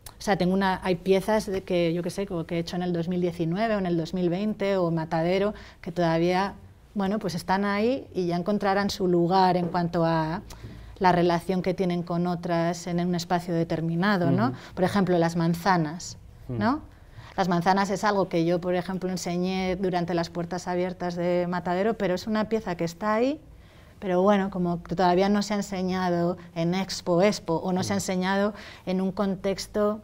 O sea, tengo una, hay piezas de que yo qué sé, que he hecho en el 2019 o en el 2020 o Matadero, que todavía, bueno, pues están ahí y ya encontrarán su lugar en cuanto a la relación que tienen con otras en un espacio determinado, ¿no? Por ejemplo, las manzanas, mm. ¿no? Las manzanas es algo que yo, por ejemplo, enseñé durante las puertas abiertas de Matadero, pero es una pieza que está ahí, pero bueno, como todavía no se ha enseñado en Expo Expo o no se ha mm. enseñado en un contexto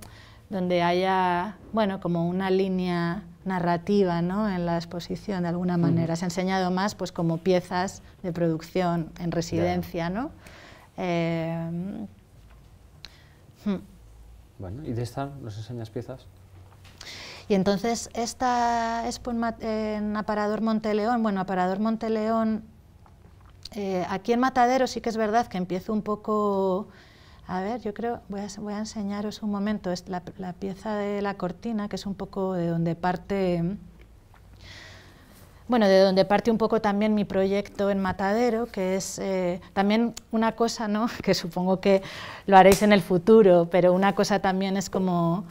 donde haya, bueno, como una línea narrativa ¿no? en la exposición de alguna mm. manera. Se ha enseñado más pues como piezas de producción en residencia, ¿no? Eh, hmm. Bueno, ¿y de esta nos enseñas piezas? Y entonces esta es en Aparador Monteleón. Bueno, Aparador Monteleón, eh, aquí en Matadero sí que es verdad que empiezo un poco... A ver, yo creo, voy a, enseñaros un momento la, pieza de la cortina, que es un poco de donde parte bueno, de donde parte un poco también mi proyecto en Matadero, que es eh, también una cosa, ¿no? que supongo que lo haréis en el futuro, pero una cosa también es como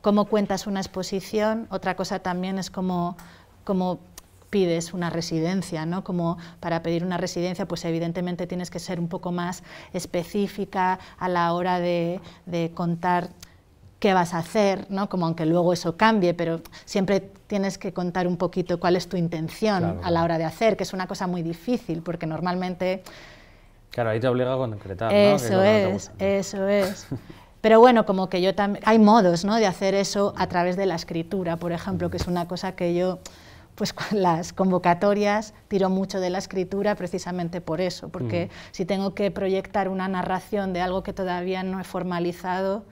cómo cuentas una exposición, otra cosa también es cómo, cómo pides una residencia, ¿no? Como para pedir una residencia, pues evidentemente tienes que ser un poco más específica a la hora de, de contar qué vas a hacer, ¿no? como aunque luego eso cambie, pero siempre tienes que contar un poquito cuál es tu intención a la hora de hacer, que es una cosa muy difícil, porque normalmente... Claro, ahí te obliga a concretar. Eso es, eso es. Pero bueno, como que yo también... Hay modos ¿no? de hacer eso a través de la escritura, por ejemplo, que es una cosa que yo pues con las convocatorias tiro mucho de la escritura precisamente por eso, porque mm. si tengo que proyectar una narración de algo que todavía no he formalizado,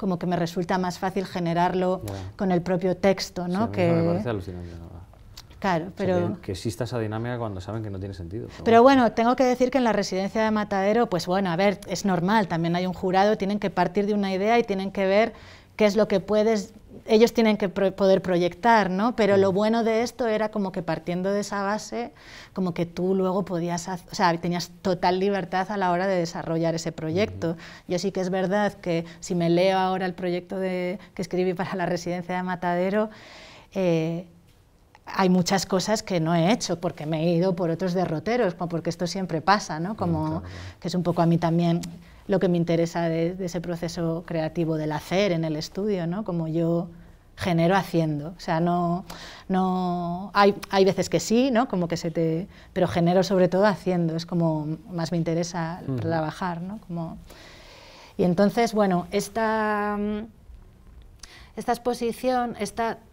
como que me resulta más fácil generarlo con el propio texto, ¿no? que... Claro, pero... que, exista esa dinámica cuando saben que no tiene sentido. Pero, bueno, tengo que decir que en la residencia de Matadero, pues bueno, a ver, es normal, también hay un jurado, tienen que partir de una idea y tienen que ver qué es lo que puedes ellos tienen que poder proyectar, ¿no? Pero lo mm. bueno de esto era como que partiendo de esa base, como que tú luego podías, o sea, tenías total libertad a la hora de desarrollar ese proyecto. Yo sí que es verdad que si me leo ahora el proyecto que escribí para la residencia de Matadero, eh, hay muchas cosas que no he hecho porque me he ido por otros derroteros, porque esto siempre pasa, ¿no? Como que es un poco a mí también lo que me interesa de, ese proceso creativo del hacer en el estudio, ¿no? Como yo genero haciendo, o sea, no, no, hay, veces que sí, ¿no? Como que se te, pero genero sobre todo haciendo, es como más me interesa trabajar, ¿no? Como, y entonces, bueno, esta, esta exposición,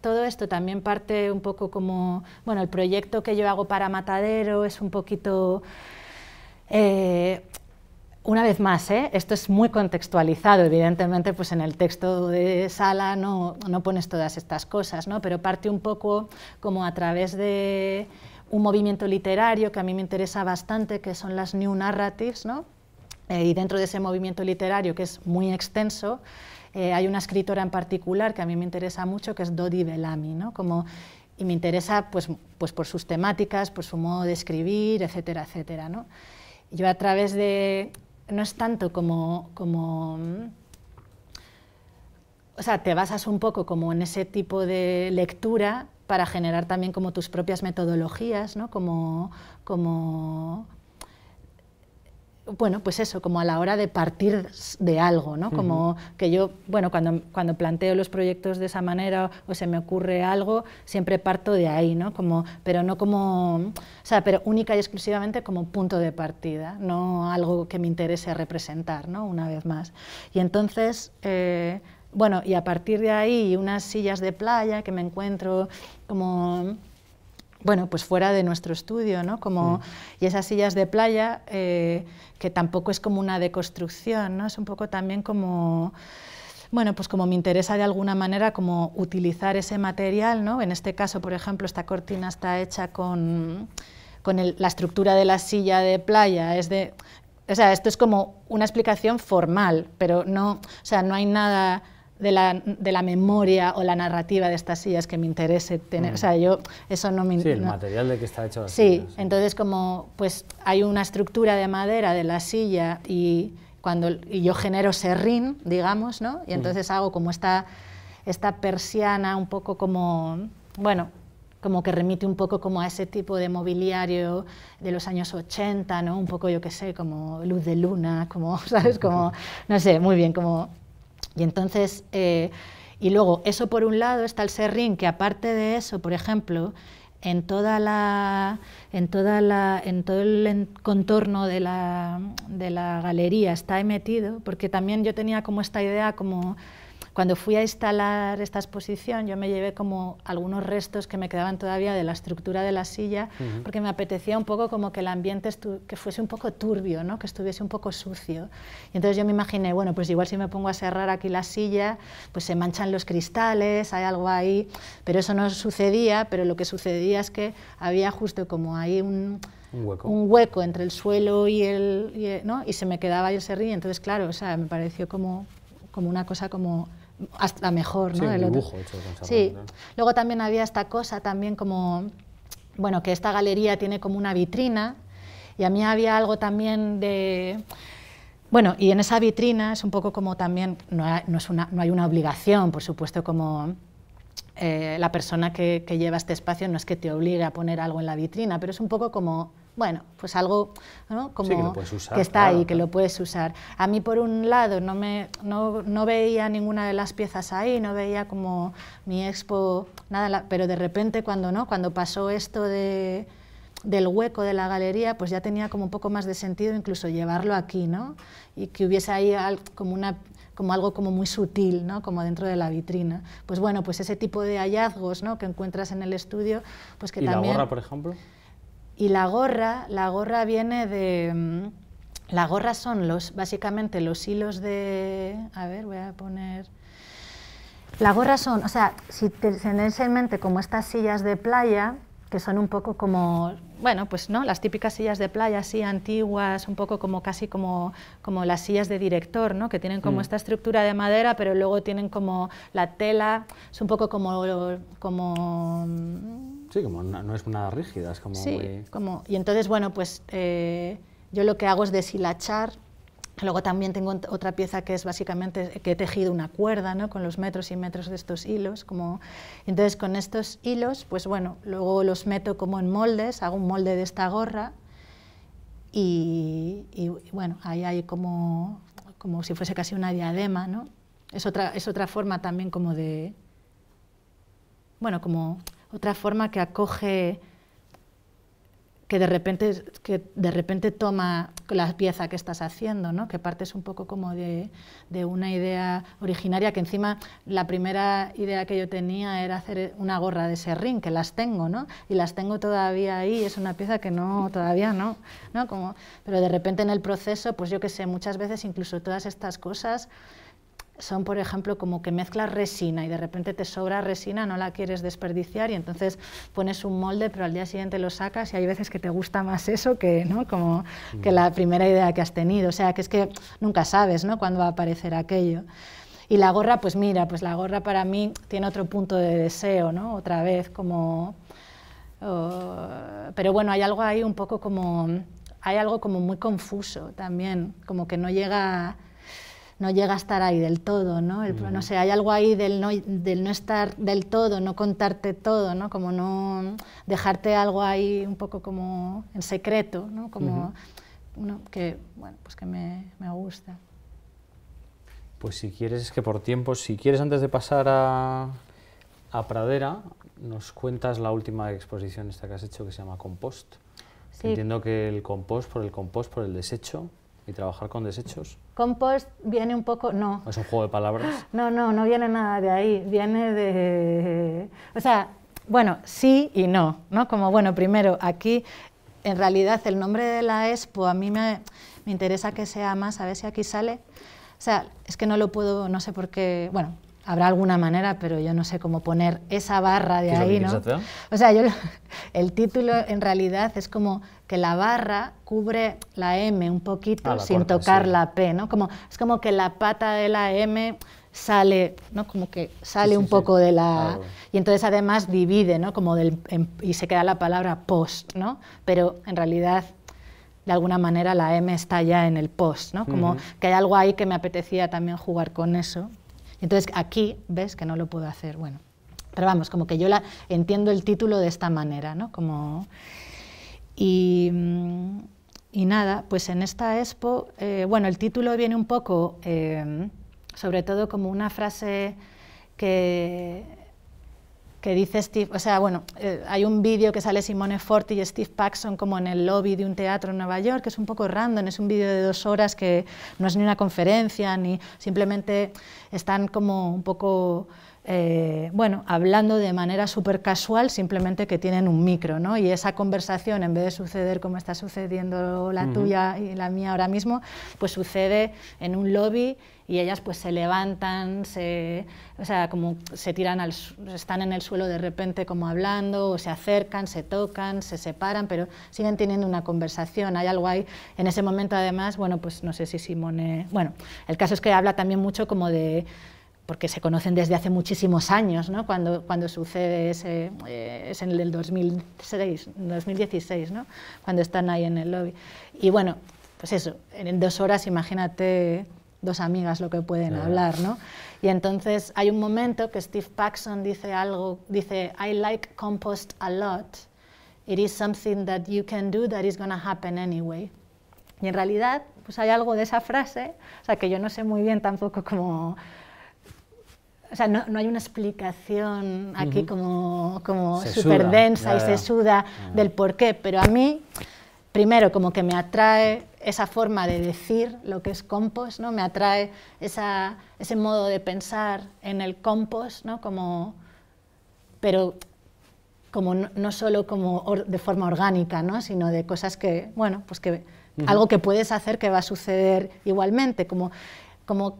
todo esto también parte un poco como, bueno, el proyecto que yo hago para Matadero es un poquito... Eh, una vez más, ¿eh? esto es muy contextualizado, evidentemente, pues en el texto de Sala no, no pones todas estas cosas, ¿no? pero parte un poco como a través de un movimiento literario que a mí me interesa bastante, que son las New Narratives, ¿no? Eh, y dentro de ese movimiento literario, que es muy extenso, eh, hay una escritora en particular que a mí me interesa mucho, que es Dodi Bellamy, ¿no? como y me interesa pues, pues por sus temáticas, por su modo de escribir, etcétera, etcétera. ¿no? Yo a través de no es tanto como, como o sea, te basas un poco como en ese tipo de lectura para generar también como tus propias metodologías, ¿no? como, como bueno, pues eso, como a la hora de partir de algo, ¿no? Como que yo, bueno, cuando, cuando planteo los proyectos de esa manera o, se me ocurre algo, siempre parto de ahí, ¿no? Como, pero no como, o sea, pero única y exclusivamente como punto de partida, no algo que me interese representar, ¿no? Una vez más. Y entonces, eh, bueno, y a partir de ahí unas sillas de playa que me encuentro como bueno, pues fuera de nuestro estudio, ¿no? Como, mm. Y esas sillas de playa, eh, que tampoco es como una deconstrucción, ¿no? Es un poco también como, bueno, pues como me interesa de alguna manera como utilizar ese material, ¿no? En este caso, por ejemplo, esta cortina está hecha con, con la estructura de la silla de playa, es de... O sea, esto es como una explicación formal, pero no, o sea, no hay nada de la, de la, memoria o la narrativa de estas sillas que me interese tener. O sea, yo eso no me Sí, el material de que está hecho sí, entonces como pues hay una estructura de madera de la silla y cuando yo genero serrín, digamos, ¿no? Y entonces hago como esta, esta persiana un poco como, bueno, como que remite un poco como a ese tipo de mobiliario de los años 80, ¿no? Un poco, yo qué sé, como luz de luna, como, ¿sabes? Como, no sé, muy bien, como y entonces, eh, y luego, eso por un lado está el serrín, que aparte de eso, por ejemplo, en toda la en toda en todo el contorno de la, de la galería está emitido porque también yo tenía como esta idea como cuando fui a instalar esta exposición, yo me llevé como algunos restos que me quedaban todavía de la estructura de la silla, porque me apetecía un poco como que el ambiente que fuese un poco turbio, ¿no? que estuviese un poco sucio. Y entonces yo me imaginé, bueno, pues igual si me pongo a cerrar aquí la silla, pues se manchan los cristales, hay algo ahí, pero eso no sucedía, pero lo que sucedía es que había justo como ahí un, un hueco. un hueco, entre el suelo y el, y, ¿no? y se me quedaba y el serrín, entonces claro, o sea, me pareció como, como una cosa como hasta mejor, ¿no? Sí, Luego también había esta cosa también como, bueno, que esta galería tiene como una vitrina y a mí había algo también de... Bueno, y en esa vitrina es un poco como también, no, hay, es una, no hay una obligación, por supuesto, como eh, la persona que lleva este espacio no es que te obligue a poner algo en la vitrina, pero es un poco como bueno, pues algo como que, está ahí, que lo puedes usar. A mí, por un lado, no, me, no, veía ninguna de las piezas ahí, no veía como mi expo, nada, pero de repente cuando, ¿no? cuando pasó esto de, del hueco de la galería, pues ya tenía como un poco más de sentido incluso llevarlo aquí, ¿no? Y que hubiese ahí como una como algo como muy sutil, ¿no? como dentro de la vitrina. Pues bueno, pues ese tipo de hallazgos ¿no? que encuentras en el estudio, pues que también... la gorra, por ejemplo? Y la gorra, la gorra viene de... Mm, la gorra son los, básicamente los hilos de... A ver, voy a poner... La gorra son, o sea, si tenéis en mente como estas sillas de playa, que son un poco como, bueno, pues no, las típicas sillas de playa así antiguas, un poco como casi como, como las sillas de director, ¿no? que tienen como mm. esta estructura de madera, pero luego tienen como la tela, es un poco como, como Sí, como no, es nada rígida, es como... Sí, muy... como, y entonces, bueno, pues eh, yo lo que hago es deshilachar, luego también tengo otra pieza que es básicamente que he tejido una cuerda, ¿no? Con los metros y metros de estos hilos, como... Entonces, con estos hilos, pues bueno, luego los meto como en moldes, hago un molde de esta gorra, y, y, bueno, ahí hay como, como si fuese casi una diadema, ¿no? Es otra, es otra forma también como de, bueno, como otra forma que acoge, que de repente, que de repente toma la pieza que estás haciendo, ¿no? que partes un poco como de, una idea originaria, que encima la primera idea que yo tenía era hacer una gorra de serrín, que las tengo, ¿no? y las tengo todavía ahí, es una pieza que no, todavía no, ¿no? pero de repente en el proceso, pues yo qué sé, muchas veces incluso todas estas cosas son, por ejemplo, como que mezclas resina y de repente te sobra resina, no la quieres desperdiciar y entonces pones un molde, pero al día siguiente lo sacas y hay veces que te gusta más eso que, ¿no? como mm. que la primera idea que has tenido. O sea, que es que nunca sabes cuándo va a aparecer aquello. Y la gorra, pues mira, pues la gorra para mí tiene otro punto de deseo, ¿no? Otra vez, como... pero bueno, hay algo ahí un poco como... Hay algo como muy confuso también, como que no llega no llega a estar ahí del todo, ¿no? No sé, hay algo ahí del no, estar del todo, no contarte todo, ¿no? Como no dejarte algo ahí un poco como en secreto, ¿no? Como que, bueno, pues que me, gusta. Pues si quieres, es que por tiempo, si quieres antes de pasar a, a Pradera, nos cuentas la última exposición esta que has hecho que se llama Compost. Entiendo que el compost por el compost, por el desecho, ¿Y trabajar con desechos? Compost viene un poco, no. ¿Es un juego de palabras? No, no, no viene nada de ahí. Viene de... O sea, bueno, sí y no, ¿no? Como, bueno, primero, aquí, en realidad, el nombre de la expo a mí me, interesa que sea más, a ver si aquí sale. O sea, es que no lo puedo, no sé por qué... Bueno, habrá alguna manera, pero yo no sé cómo poner esa barra de ahí, ¿no? O sea, yo el título en realidad es como que la barra cubre la M un poquito ah, sin tocar la P, ¿no? Como, es como que la pata de la M sale, ¿no? Como que sale un poco de la... Y entonces además divide, ¿no? Como del, y se queda la palabra post, ¿no? Pero en realidad de alguna manera la M está ya en el post, ¿no? Como que hay algo ahí que me apetecía también jugar con eso. Entonces aquí ves que no lo puedo hacer, bueno. Pero vamos, como que yo la entiendo el título de esta manera, ¿no? Como Mm, y, nada, pues en esta expo, eh, bueno, el título viene un poco, eh, sobre todo como una frase que, que dice Steve, o sea, bueno, eh, hay un vídeo que sale Simone Forti y Steve Paxson como en el lobby de un teatro en Nueva York, que es un poco random, es un vídeo de dos horas que no es ni una conferencia, ni simplemente están como un poco eh, bueno, hablando de manera súper casual, simplemente que tienen un micro, ¿no? Y esa conversación, en vez de suceder como está sucediendo la tuya y la mía ahora mismo, pues sucede en un lobby y ellas pues se levantan, se, o sea, como se tiran al, están en el suelo de repente como hablando, o se acercan, se tocan, se separan, pero siguen teniendo una conversación, hay algo ahí. En ese momento además, bueno, pues no sé si Simone, bueno, el caso es que habla también mucho como de porque se conocen desde hace muchísimos años, ¿no? cuando, cuando sucede ese, eh, es en el 2006, 2016, ¿no? cuando están ahí en el lobby. Y bueno, pues eso, en dos horas imagínate dos amigas lo que pueden hablar, ¿no? Y entonces hay un momento que Steve Paxson dice algo, dice, I like compost a lot, it is something that you can do that is going to happen anyway. Y en realidad, pues hay algo de esa frase, o sea, que yo no sé muy bien tampoco cómo o sea, no, hay una explicación aquí como, súper densa y sesuda ah. del por qué, pero a mí, primero, como que me atrae esa forma de decir lo que es compost, ¿no? me atrae ese modo de pensar en el compost, ¿no? como, pero como no, solo como de forma orgánica, ¿no? sino de cosas que, bueno, pues que, algo que puedes hacer que va a suceder igualmente, como como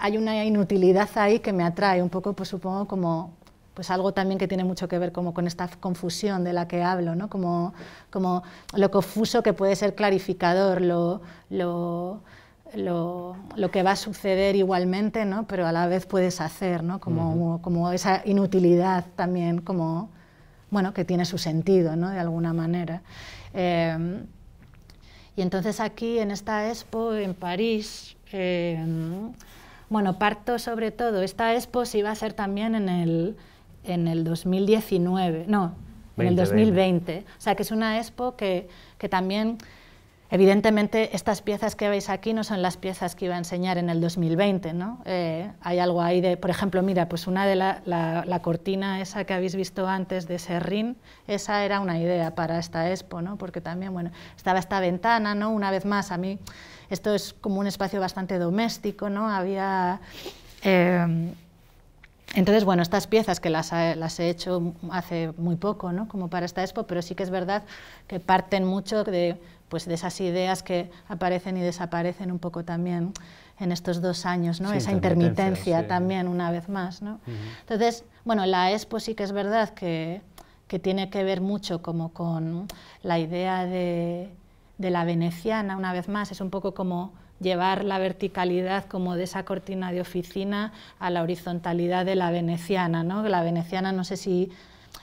hay una inutilidad ahí que me atrae, un poco, pues supongo, como pues algo también que tiene mucho que ver como con esta confusión de la que hablo, como, lo confuso que puede ser clarificador, lo, que va a suceder igualmente, pero a la vez puedes hacer, como, esa inutilidad también, como, bueno, que tiene su sentido ¿no? de alguna manera. Eh, y entonces aquí en esta expo, en París, Em, bueno, parto sobre todo, esta expo se iba a ser también en el, en el 2019, no, en el 2020, o sea que es una expo que, que también Evidentemente, estas piezas que veis aquí no son las piezas que iba a enseñar en el 2020, ¿no? Eh, hay algo ahí de, por ejemplo, mira, pues una de la, cortina esa que habéis visto antes de Serrín, esa era una idea para esta expo, ¿no? Porque también, bueno, estaba esta ventana, ¿no? Una vez más, a mí esto es como un espacio bastante doméstico, ¿no? Había... Eh, entonces, bueno, estas piezas que las, las, he hecho hace muy poco, ¿no? como para esta expo, pero sí que es verdad que parten mucho de pues de esas ideas que aparecen y desaparecen un poco también en estos dos años, ¿no? esa intermitencia, también una vez más. ¿no? Entonces, bueno, la expo sí que es verdad que, que tiene que ver mucho como con la idea de, de la veneciana, una vez más, es un poco como llevar la verticalidad como de esa cortina de oficina a la horizontalidad de la veneciana. ¿no? La veneciana, no sé si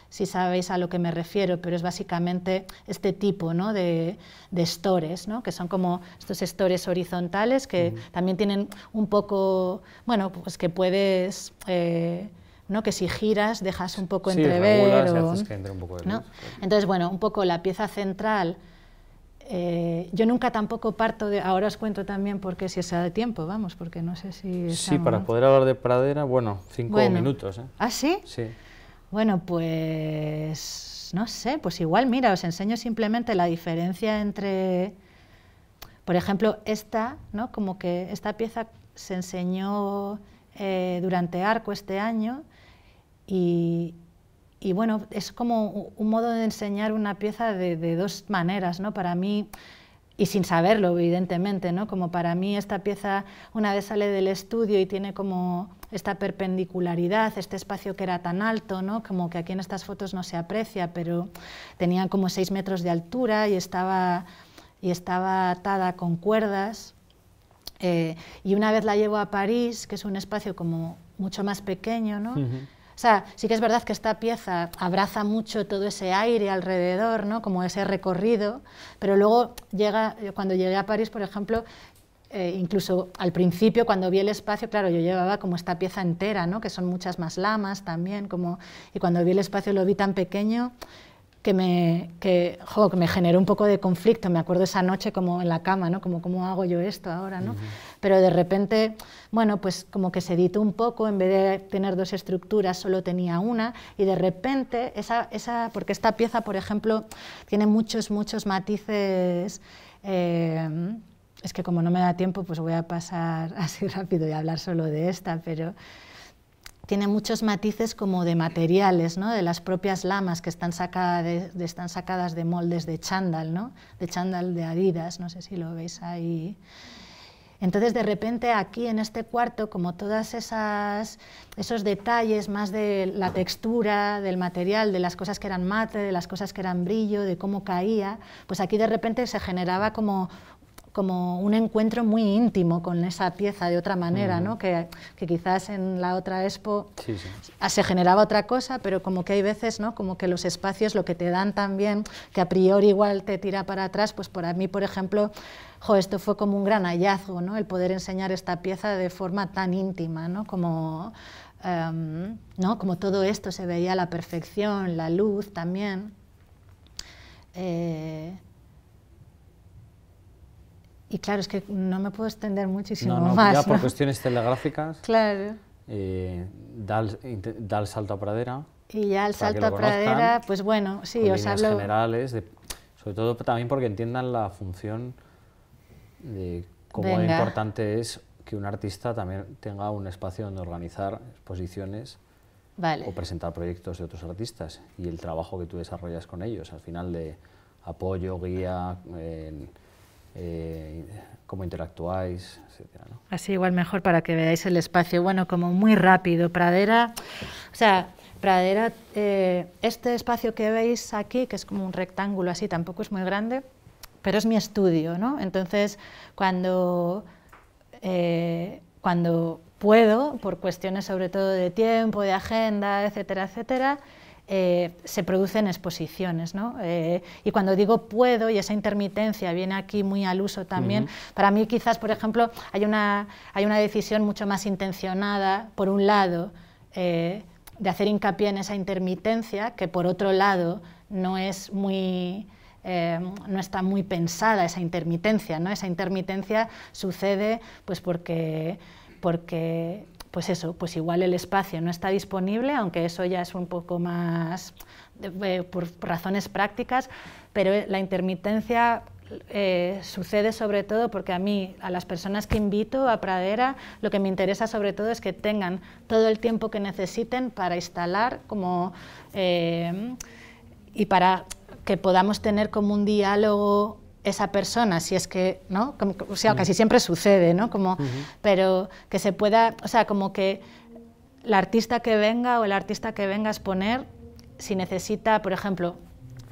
si sabéis a lo que me refiero, pero es básicamente este tipo ¿no? de, de, stores, ¿no? que son como estos stores horizontales que también tienen un poco, bueno, pues que puedes... Eh, ¿no? que si giras dejas un poco entrever. entre ¿no? Entonces, bueno, un poco la pieza central. Eh, yo nunca tampoco parto de. Ahora os cuento también porque si se da tiempo, vamos, porque no sé si. Sí, para poder hablar de pradera, bueno, cinco minutos. ¿eh? ¿Ah, sí? Sí. Bueno, pues no sé, pues igual, mira, os enseño simplemente la diferencia entre, por ejemplo, esta, ¿no? Como que esta pieza se enseñó eh, durante Arco este año y, bueno, es como un modo de enseñar una pieza de, de dos maneras, ¿no? Para mí y sin saberlo, evidentemente, ¿no? Como para mí esta pieza, una vez sale del estudio y tiene como esta perpendicularidad, este espacio que era tan alto, ¿no? Como que aquí en estas fotos no se aprecia, pero tenía como seis metros de altura y estaba, y estaba atada con cuerdas. Eh, y una vez la llevo a París, que es un espacio como mucho más pequeño, ¿no? O sea, sí que es verdad que esta pieza abraza mucho todo ese aire alrededor, ¿no? como ese recorrido, pero luego llega, cuando llegué a París, por ejemplo, eh, incluso al principio cuando vi el espacio, claro, yo llevaba como esta pieza entera, ¿no? que son muchas más lamas también, como, y cuando vi el espacio lo vi tan pequeño, que me, que, que me generó un poco de conflicto. Me acuerdo esa noche como en la cama, ¿no? Como, ¿cómo hago yo esto ahora, no? Pero de repente, bueno, pues como que se editó un poco, en vez de tener dos estructuras, solo tenía una, y de repente, esa, esa porque esta pieza, por ejemplo, tiene muchos, muchos matices... Eh, es que como no me da tiempo, pues voy a pasar así rápido y hablar solo de esta, pero tiene muchos matices como de materiales, ¿no? de las propias lamas que están, sacadas de, moldes de chándal, ¿no? de chándal de Adidas, no sé si lo veis ahí. Entonces, de repente, aquí en este cuarto, como todos esas esos detalles más de la textura, del material, de las cosas que eran mate, de las cosas que eran brillo, de cómo caía, pues aquí de repente se generaba como como un encuentro muy íntimo con esa pieza de otra manera, Que, quizás en la otra expo se generaba otra cosa, pero como que hay veces ¿no? como que los espacios lo que te dan también, que a priori igual te tira para atrás, pues para mí, por ejemplo, esto fue como un gran hallazgo, el poder enseñar esta pieza de forma tan íntima, como... Em, ¿no? Como todo esto se veía la perfección, la luz también. Eh, y claro, es que no me puedo extender muchísimo no, no, más. Ya por cuestiones telegráficas. Claro. Eh, da, el, salto a pradera. Y ya el salto a pradera, pues bueno, sí, os hablo. generales, sobre todo también porque entiendan la función de cómo importante es que un artista también tenga un espacio donde organizar exposiciones o presentar proyectos de otros artistas y el trabajo que tú desarrollas con ellos, al final de apoyo, guía. Eh, cómo interactuáis, Así igual mejor para que veáis el espacio. Bueno, como muy rápido, pradera, o sea, pradera, eh, este espacio que veis aquí, que es como un rectángulo así, tampoco es muy grande, pero es mi estudio, ¿no? Entonces, cuando, eh, cuando puedo, por cuestiones sobre todo de tiempo, de agenda, etcétera, etcétera, eh, se producen exposiciones. ¿no? Eh, y cuando digo puedo, y esa intermitencia viene aquí muy al uso también, para mí quizás, por ejemplo, hay una, hay una decisión mucho más intencionada, por un lado, eh, de hacer hincapié en esa intermitencia, que por otro lado no es muy... no está muy pensada esa intermitencia, ¿no? Esa intermitencia sucede pues porque, porque pues eso, pues igual el espacio no está disponible, aunque eso ya es un poco más eh, por razones prácticas, pero la intermitencia eh, sucede sobre todo porque a mí, a las personas que invito a Pradera, lo que me interesa sobre todo es que tengan todo el tiempo que necesiten para instalar como, eh, y para que podamos tener como un diálogo esa persona, si es que, ¿no? o sea, casi siempre sucede, ¿no? Como, Pero que se pueda, o sea, como que el artista que venga o el artista que venga a exponer, si necesita, por ejemplo,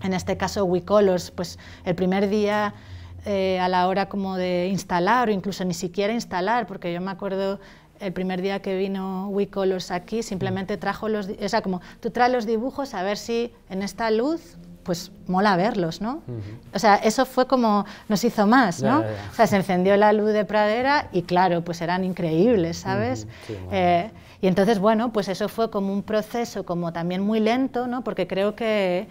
en este caso WeColors, pues el primer día eh, a la hora como de instalar o incluso ni siquiera instalar, porque yo me acuerdo el primer día que vino WeColors aquí, simplemente trajo los, o sea, como tú traes los dibujos a ver si en esta luz pues mola verlos, ¿no? O sea, eso fue como nos hizo más, ¿no? O sea, se encendió la luz de pradera y claro, pues eran increíbles, ¿sabes? Eh, y entonces, bueno, pues eso fue como un proceso como también muy lento, ¿no? Porque creo que,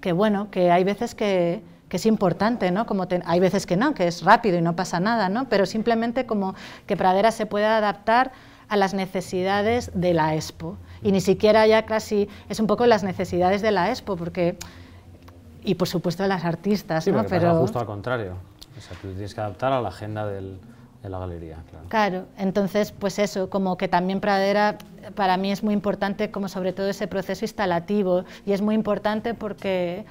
que bueno, que hay veces que, que es importante, ¿no? Como hay veces que no, que es rápido y no pasa nada, ¿no? Pero simplemente como que Pradera se pueda adaptar a las necesidades de la expo. Y ni siquiera ya casi es un poco las necesidades de la expo, porque y por supuesto las artistas. ¿no? pero justo al contrario. O sea, tú tienes que adaptar a la agenda del, de la galería. Claro. claro, entonces pues eso, como que también Pradera para mí es muy importante como sobre todo ese proceso instalativo y es muy importante porque...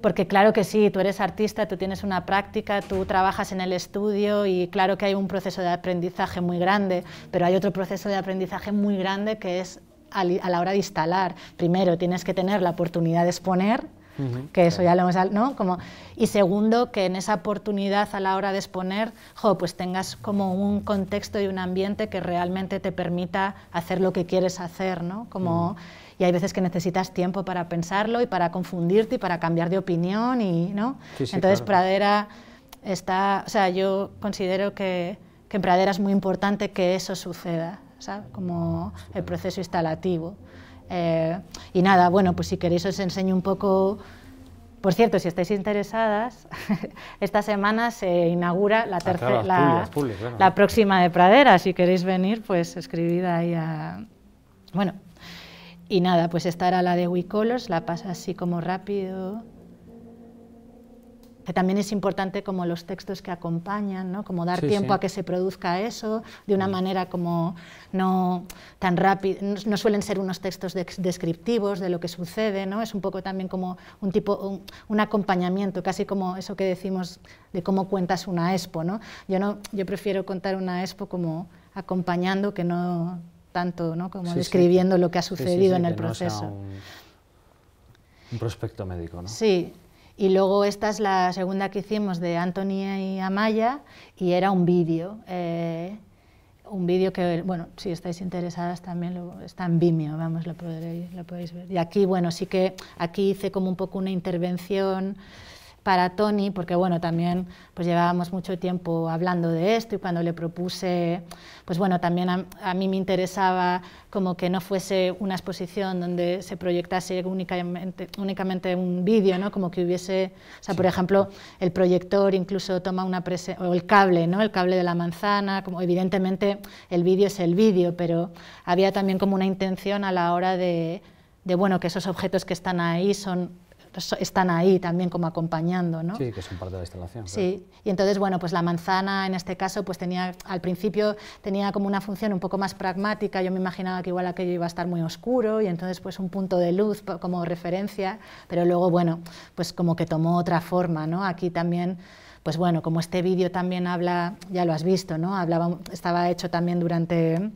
Porque claro que sí, tú eres artista, tú tienes una práctica, tú trabajas en el estudio y claro que hay un proceso de aprendizaje muy grande, pero hay otro proceso de aprendizaje muy grande que es a la hora de instalar. Primero tienes que tener la oportunidad de exponer, que eso ya lo hemos... ¿no? Como, y segundo, que en esa oportunidad a la hora de exponer, pues tengas como un contexto y un ambiente que realmente te permita hacer lo que quieres hacer, ¿no? Como... y hay veces que necesitas tiempo para pensarlo y para confundirte y para cambiar de opinión y no entonces pradera está o sea yo considero que, que, en pradera es muy importante que eso suceda como el proceso instalativo eh, y nada, bueno, pues si queréis os enseño un poco... Por cierto, si estáis interesadas, esta semana se inaugura la, ah, tercera, la, próxima de Pradera. Si queréis venir, pues escribid ahí a... Bueno, y nada, pues esta era la de wicolos la pasa así como rápido que también es importante como los textos que acompañan, ¿no? como dar tiempo a que se produzca eso de una mm. manera como no tan rápida, no, suelen ser unos textos descriptivos de lo que sucede, ¿no? es un poco también como un tipo, un, acompañamiento, casi como eso que decimos de cómo cuentas una expo. ¿no? Yo, no, yo prefiero contar una expo como acompañando que no tanto como describiendo lo que ha sucedido en el proceso. un prospecto médico, ¿no? Sí, y luego esta es la segunda que hicimos de Antonia y Amaya y era un vídeo. Eh, un vídeo que, bueno, si estáis interesadas también lo, está en Vimeo, vamos, lo podréis, lo podéis ver. Y aquí, bueno, sí que aquí hice como un poco una intervención para Tony, porque bueno, también pues llevábamos mucho tiempo hablando de esto y cuando le propuse, pues bueno, también a, mí me interesaba como que no fuese una exposición donde se proyectase únicamente, únicamente un vídeo, ¿no? Como que hubiese, o sea, por ejemplo, el proyector incluso toma una o el cable, ¿no? El cable de la manzana, como evidentemente el vídeo es el vídeo, pero había también como una intención a la hora de, de bueno, que esos objetos que están ahí son están ahí también como acompañando, ¿no? Sí, que son parte de la instalación. Sí, y entonces, bueno, pues la manzana en este caso, pues tenía, al principio tenía como una función un poco más pragmática, yo me imaginaba que igual aquello iba a estar muy oscuro y entonces pues un punto de luz como referencia, pero luego, bueno, pues como que tomó otra forma, ¿no? Aquí también pues bueno, como este vídeo también habla, ya lo has visto, ¿no? Hablaba, estaba hecho también durante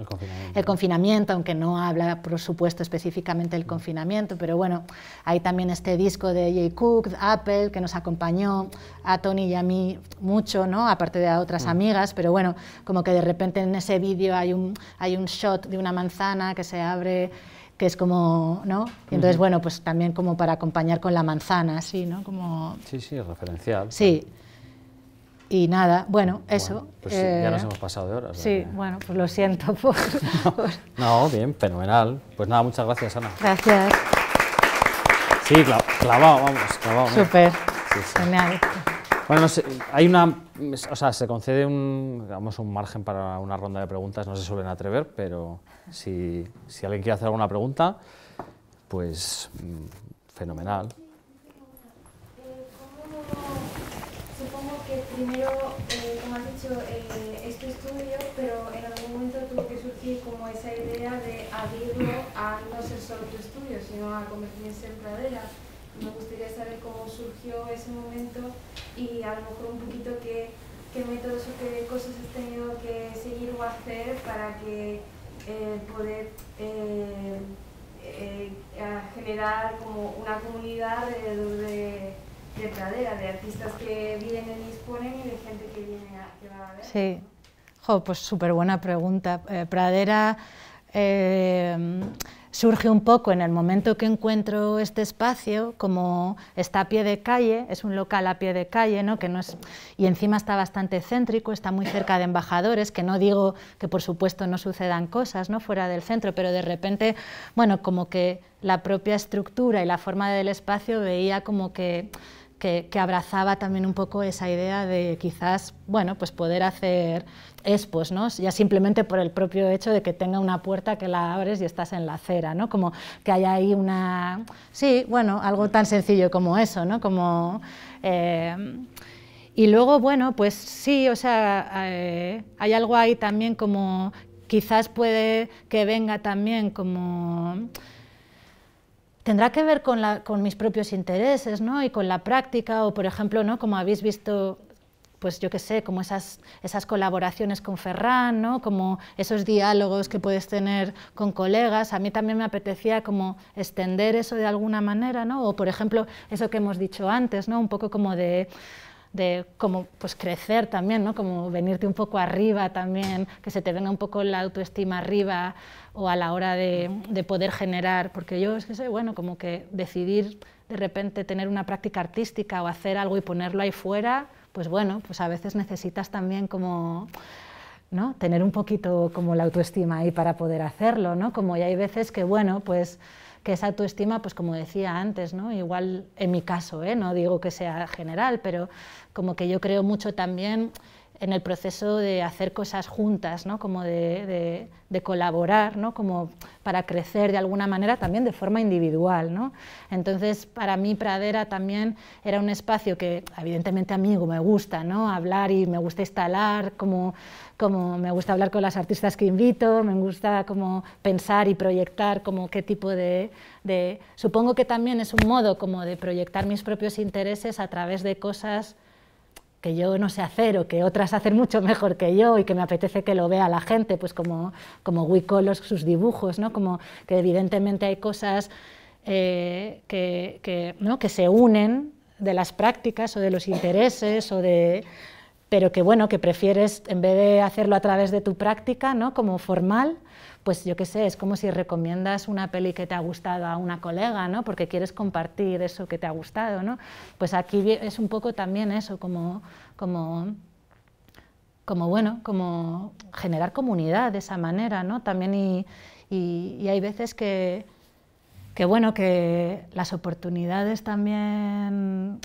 el confinamiento. el confinamiento. aunque no habla, por supuesto, específicamente del mm. confinamiento, pero bueno, hay también este disco de Jay Cook, Apple, que nos acompañó a Tony y a mí mucho, ¿no? aparte de a otras mm. amigas, pero bueno, como que de repente en ese vídeo hay un, hay un shot de una manzana que se abre que es como, ¿no? Y entonces, bueno, pues también como para acompañar con la manzana, así, ¿no? Como... Sí, sí, referencial. Sí. Y nada, bueno, pues eso. pues ya nos eh, hemos pasado de horas. Sí, bueno, pues lo siento. Por, no, bien, fenomenal. Pues nada, muchas gracias, Ana. Gracias. Sí, clavado, vamos, clavado. Súper, genial. Bueno, hay una, o sea, se concede un, digamos, un margen para una ronda de preguntas, no se suelen atrever, pero si, si alguien quiere hacer alguna pregunta, pues mm, fenomenal. primero, eh, como has dicho, eh, es estudio, pero en algún momento tuvo que surgir como esa idea de abrirlo a no ser solo tu estudio, sino a convertirse en pradera. Me gustaría saber cómo surgió ese momento y a lo mejor un poquito qué, qué métodos o qué cosas has tenido que seguir o hacer para que eh, poder generar como una comunidad de, de de pradera, de artistas que vienen y exponen y de gente que viene a, que a ver. Sí, pues súper buena pregunta. Eh, pradera... Eh, surge un poco en el momento que encuentro este espacio, como está a pie de calle, es un local a pie de calle, ¿no? Que no es, y encima está bastante céntrico, está muy cerca de embajadores, que no digo que por supuesto no sucedan cosas ¿no? fuera del centro, pero de repente, bueno, como que la propia estructura y la forma del espacio veía como que que, abrazaba también un poco esa idea de quizás, bueno, pues poder hacer expos, ¿no? Ya simplemente por el propio hecho de que tenga una puerta que la abres y estás en la acera, ¿no? Como que haya ahí una... Sí, bueno, algo tan sencillo como eso, ¿no? Como... Eh, y luego, bueno, pues sí, o sea, eh, hay algo ahí también como quizás puede que venga también como tendrá que ver con, mis propios intereses ¿no? y con la práctica, o por ejemplo, ¿no? como habéis visto pues yo qué sé, como esas, esas colaboraciones con Ferran, ¿no? como esos diálogos que puedes tener con colegas. A mí también me apetecía como extender eso de alguna manera, ¿no? o por ejemplo, eso que hemos dicho antes, ¿no? un poco como de de cómo pues, crecer también, ¿no? como venirte un poco arriba también, que se te venga un poco la autoestima arriba o a la hora de, poder generar, porque yo es que soy bueno, como que decidir de repente tener una práctica artística o hacer algo y ponerlo ahí fuera, pues bueno, pues a veces necesitas también como... ¿no? tener un poquito como la autoestima ahí para poder hacerlo, ¿no? Como ya hay veces que, bueno, pues que esa autoestima, pues como decía antes, ¿no? igual en mi caso, ¿eh? no digo que sea general, pero como que yo creo mucho también en el proceso de hacer cosas juntas, ¿no? como de, colaborar, ¿no? como para crecer de alguna manera también de forma individual. ¿no? Entonces, para mí Pradera también era un espacio que evidentemente a mí me gusta ¿no? hablar y me gusta instalar, como, como me gusta hablar con las artistas que invito, me gusta como pensar y proyectar como qué tipo de, de... Supongo que también es un modo como de proyectar mis propios intereses a través de cosas que yo no sé hacer o que otras hacen mucho mejor que yo y que me apetece que lo vea la gente, pues como, como Wicolos, sus dibujos, ¿no? como que evidentemente hay cosas eh, que, que, ¿no? que se unen de las prácticas o de los intereses o de pero que bueno que prefieres en vez de hacerlo a través de tu práctica no como formal pues yo qué sé, es como si recomiendas una peli que te ha gustado a una colega, ¿no? Porque quieres compartir eso que te ha gustado, ¿no? Pues aquí es un poco también eso, como, como como bueno, como generar comunidad de esa manera, ¿no? También y, hay veces que, que, bueno, que las oportunidades también,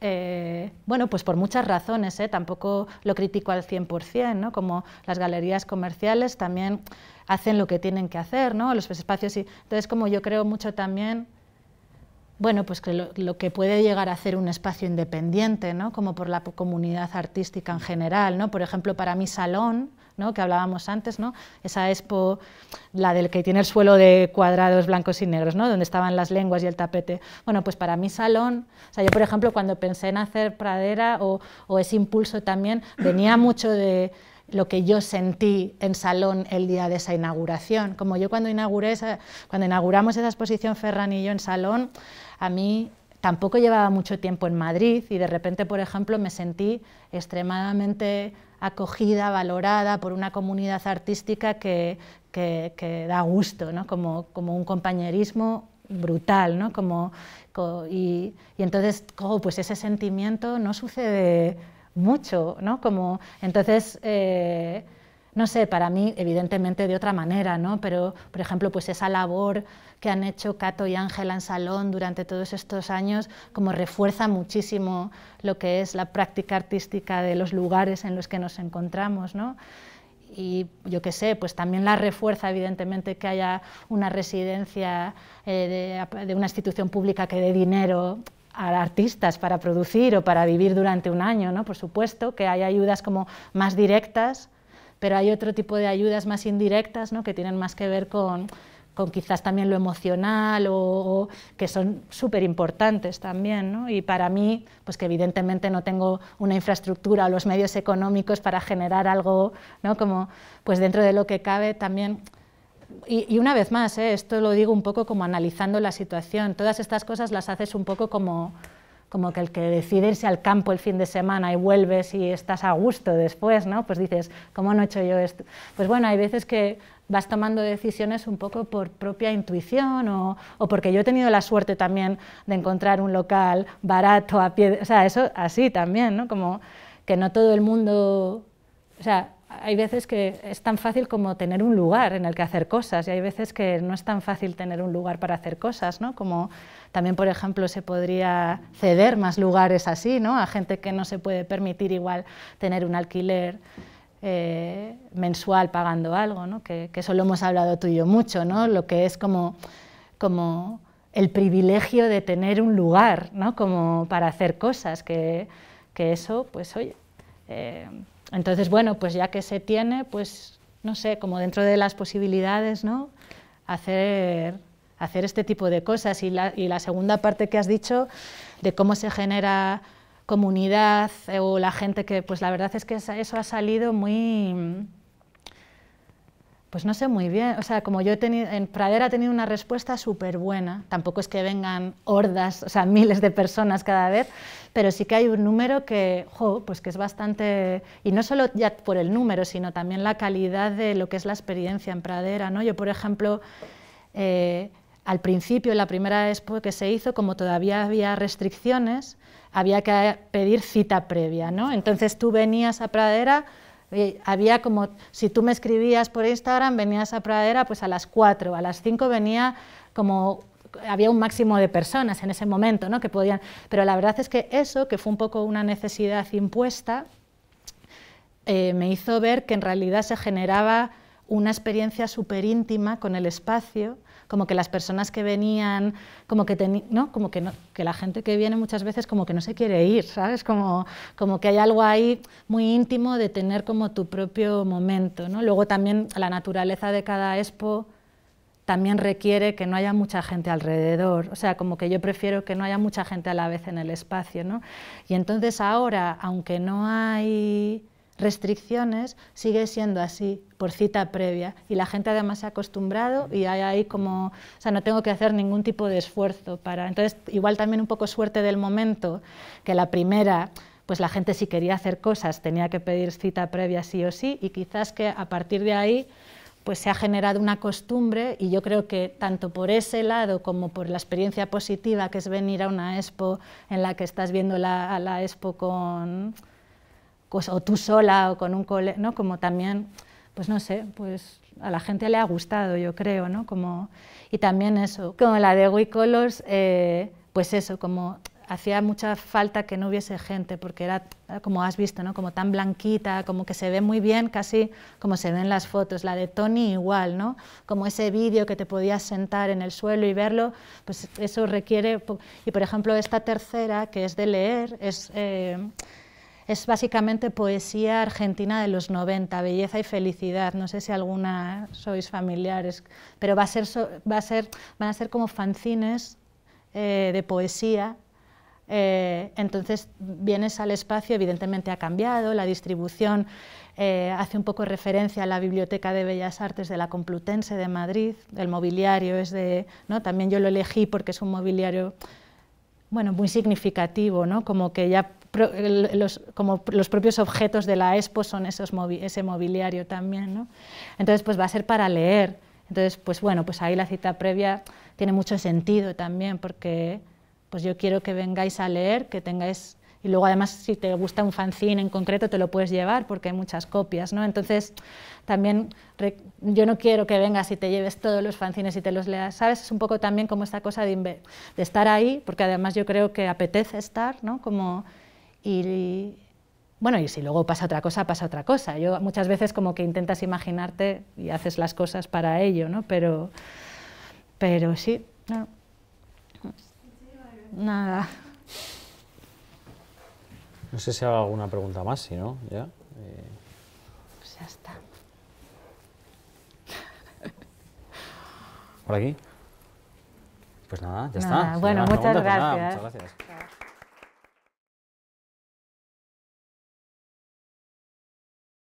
eh, bueno, pues por muchas razones, ¿eh? tampoco lo critico al 100%, ¿no? Como las galerías comerciales también hacen lo que tienen que hacer, ¿no? Los espacios. Y, entonces, como yo creo mucho también, bueno, pues que lo, que puede llegar a ser un espacio independiente, ¿no? Como por la comunidad artística en general, ¿no? Por ejemplo, para mi salón, ¿no? que hablábamos antes, ¿no? esa expo, la del que tiene el suelo de cuadrados blancos y negros, ¿no? donde estaban las lenguas y el tapete. Bueno, pues para mi salón, o sea, yo por ejemplo cuando pensé en hacer pradera o ese impulso también venía mucho de lo que yo sentí en Salón el día de esa inauguración. Como yo cuando, esa, cuando inauguramos esa exposición Ferran y yo en Salón, a mí tampoco llevaba mucho tiempo en Madrid y de repente, por ejemplo, me sentí extremadamente acogida, valorada por una comunidad artística que, da gusto, ¿no? como, como un compañerismo brutal, ¿no? Como, y, entonces, pues ese sentimiento no sucede mucho, ¿no? Como, entonces, eh, no sé, para mí, evidentemente de otra manera, ¿no? Pero, por ejemplo, pues esa labor que han hecho Cato y Ángela en Salón durante todos estos años, como refuerza muchísimo lo que es la práctica artística de los lugares en los que nos encontramos, ¿no? y yo qué sé, pues también la refuerza evidentemente que haya una residencia eh, de, de, una institución pública que dé dinero a artistas para producir o para vivir durante un año, ¿no? por supuesto, que hay ayudas como más directas, pero hay otro tipo de ayudas más indirectas ¿no? que tienen más que ver con, quizás también lo emocional o, que son súper importantes también. Y para mí, pues que evidentemente no tengo una infraestructura o los medios económicos para generar algo ¿no? como pues dentro de lo que cabe también y, una vez más, ¿eh? esto lo digo un poco como analizando la situación, todas estas cosas las haces un poco como, como que el que decide irse al campo el fin de semana y vuelves y estás a gusto después, ¿no? Pues dices, ¿cómo no he hecho yo esto? Pues bueno, hay veces que vas tomando decisiones un poco por propia intuición o, o porque yo he tenido la suerte también de encontrar un local barato a pie, o sea, eso así también, ¿no? Como que no todo el mundo, o sea, hay veces que es tan fácil como tener un lugar en el que hacer cosas y hay veces que no es tan fácil tener un lugar para hacer cosas, ¿no? Como también, por ejemplo, se podría ceder más lugares así, ¿no? A gente que no se puede permitir igual tener un alquiler eh, mensual pagando algo, ¿no? Que, eso lo hemos hablado tú y yo mucho, Lo que es como, como el privilegio de tener un lugar, ¿no? Como para hacer cosas, que, eso, pues oye... Eh, entonces, bueno, pues ya que se tiene, pues no sé, como dentro de las posibilidades, ¿no? Hacer, este tipo de cosas. Y la, segunda parte que has dicho, de cómo se genera comunidad eh, o la gente que, pues la verdad es que eso ha salido muy pues no sé muy bien, o sea, como yo he en Pradera he tenido una respuesta súper buena, tampoco es que vengan hordas, o sea, miles de personas cada vez, pero sí que hay un número que, pues que es bastante, y no solo ya por el número, sino también la calidad de lo que es la experiencia en Pradera, ¿no? Yo, por ejemplo, eh, al principio, la primera expo que se hizo, como todavía había restricciones, había que pedir cita previa, ¿no? Entonces tú venías a Pradera había como, si tú me escribías por Instagram, venías a Pradera pues a las 4, a las 5 venía como había un máximo de personas en ese momento, ¿no? Que podían, pero la verdad es que eso, que fue un poco una necesidad impuesta, eh, me hizo ver que en realidad se generaba una experiencia súper íntima con el espacio como que las personas que venían, como que, ¿no? como que, que la gente que viene muchas veces como que no se quiere ir, ¿sabes? Como, como que hay algo ahí muy íntimo de tener como tu propio momento, ¿no? Luego también la naturaleza de cada expo también requiere que no haya mucha gente alrededor, o sea, como que yo prefiero que no haya mucha gente a la vez en el espacio, ¿no? Y entonces ahora, aunque no hay restricciones, sigue siendo así, por cita previa. Y la gente además se ha acostumbrado y hay ahí como, o sea, no tengo que hacer ningún tipo de esfuerzo para... Entonces, igual también un poco suerte del momento, que la primera pues la gente si quería hacer cosas tenía que pedir cita previa sí o sí y quizás que a partir de ahí pues se ha generado una costumbre y yo creo que tanto por ese lado como por la experiencia positiva que es venir a una expo en la que estás viendo la, a la expo con, pues, o tú sola o con un cole, ¿no? Como también, pues no sé, pues a la gente le ha gustado, yo creo, ¿no? Como, y también eso, como la de We Colors, eh, pues eso, como hacía mucha falta que no hubiese gente, porque era, como has visto, ¿no? como tan blanquita, como que se ve muy bien, casi como se ven las fotos. La de Tony igual, ¿no? como ese vídeo que te podías sentar en el suelo y verlo, pues eso requiere... Y por ejemplo, esta tercera, que es de leer, es... Eh, es básicamente poesía argentina de los 90, belleza y felicidad. No sé si alguna sois familiares, pero va a ser, va a ser, van a ser como fanzines eh, de poesía eh, entonces vienes al espacio, evidentemente ha cambiado, la distribución eh, hace un poco referencia a la Biblioteca de Bellas Artes de la Complutense de Madrid, el mobiliario es de, ¿no? también yo lo elegí porque es un mobiliario bueno, muy significativo, ¿no? como que ya como los propios objetos de la expo son esos ese mobiliario también. Entonces, pues va a ser para leer. Entonces, pues bueno, pues ahí la cita previa tiene mucho sentido también, porque pues yo quiero que vengáis a leer, que tengáis... Y luego además, si te gusta un fanzine en concreto, te lo puedes llevar porque hay muchas copias, ¿no? Entonces, también yo no quiero que vengas y te lleves todos los fanzines y te los leas, ¿sabes? Es un poco también como esta cosa de, estar ahí, porque además yo creo que apetece estar, ¿no? Como y bueno, y si luego pasa otra cosa, pasa otra cosa. Yo muchas veces como que intentas imaginarte y haces las cosas para ello, ¿no? Pero, pero sí, Nada. No sé si hago alguna pregunta más, si no, ya. Pues ya está. ¿Por aquí? Pues nada, ya está. Bueno, muchas, pues gracias. muchas gracias.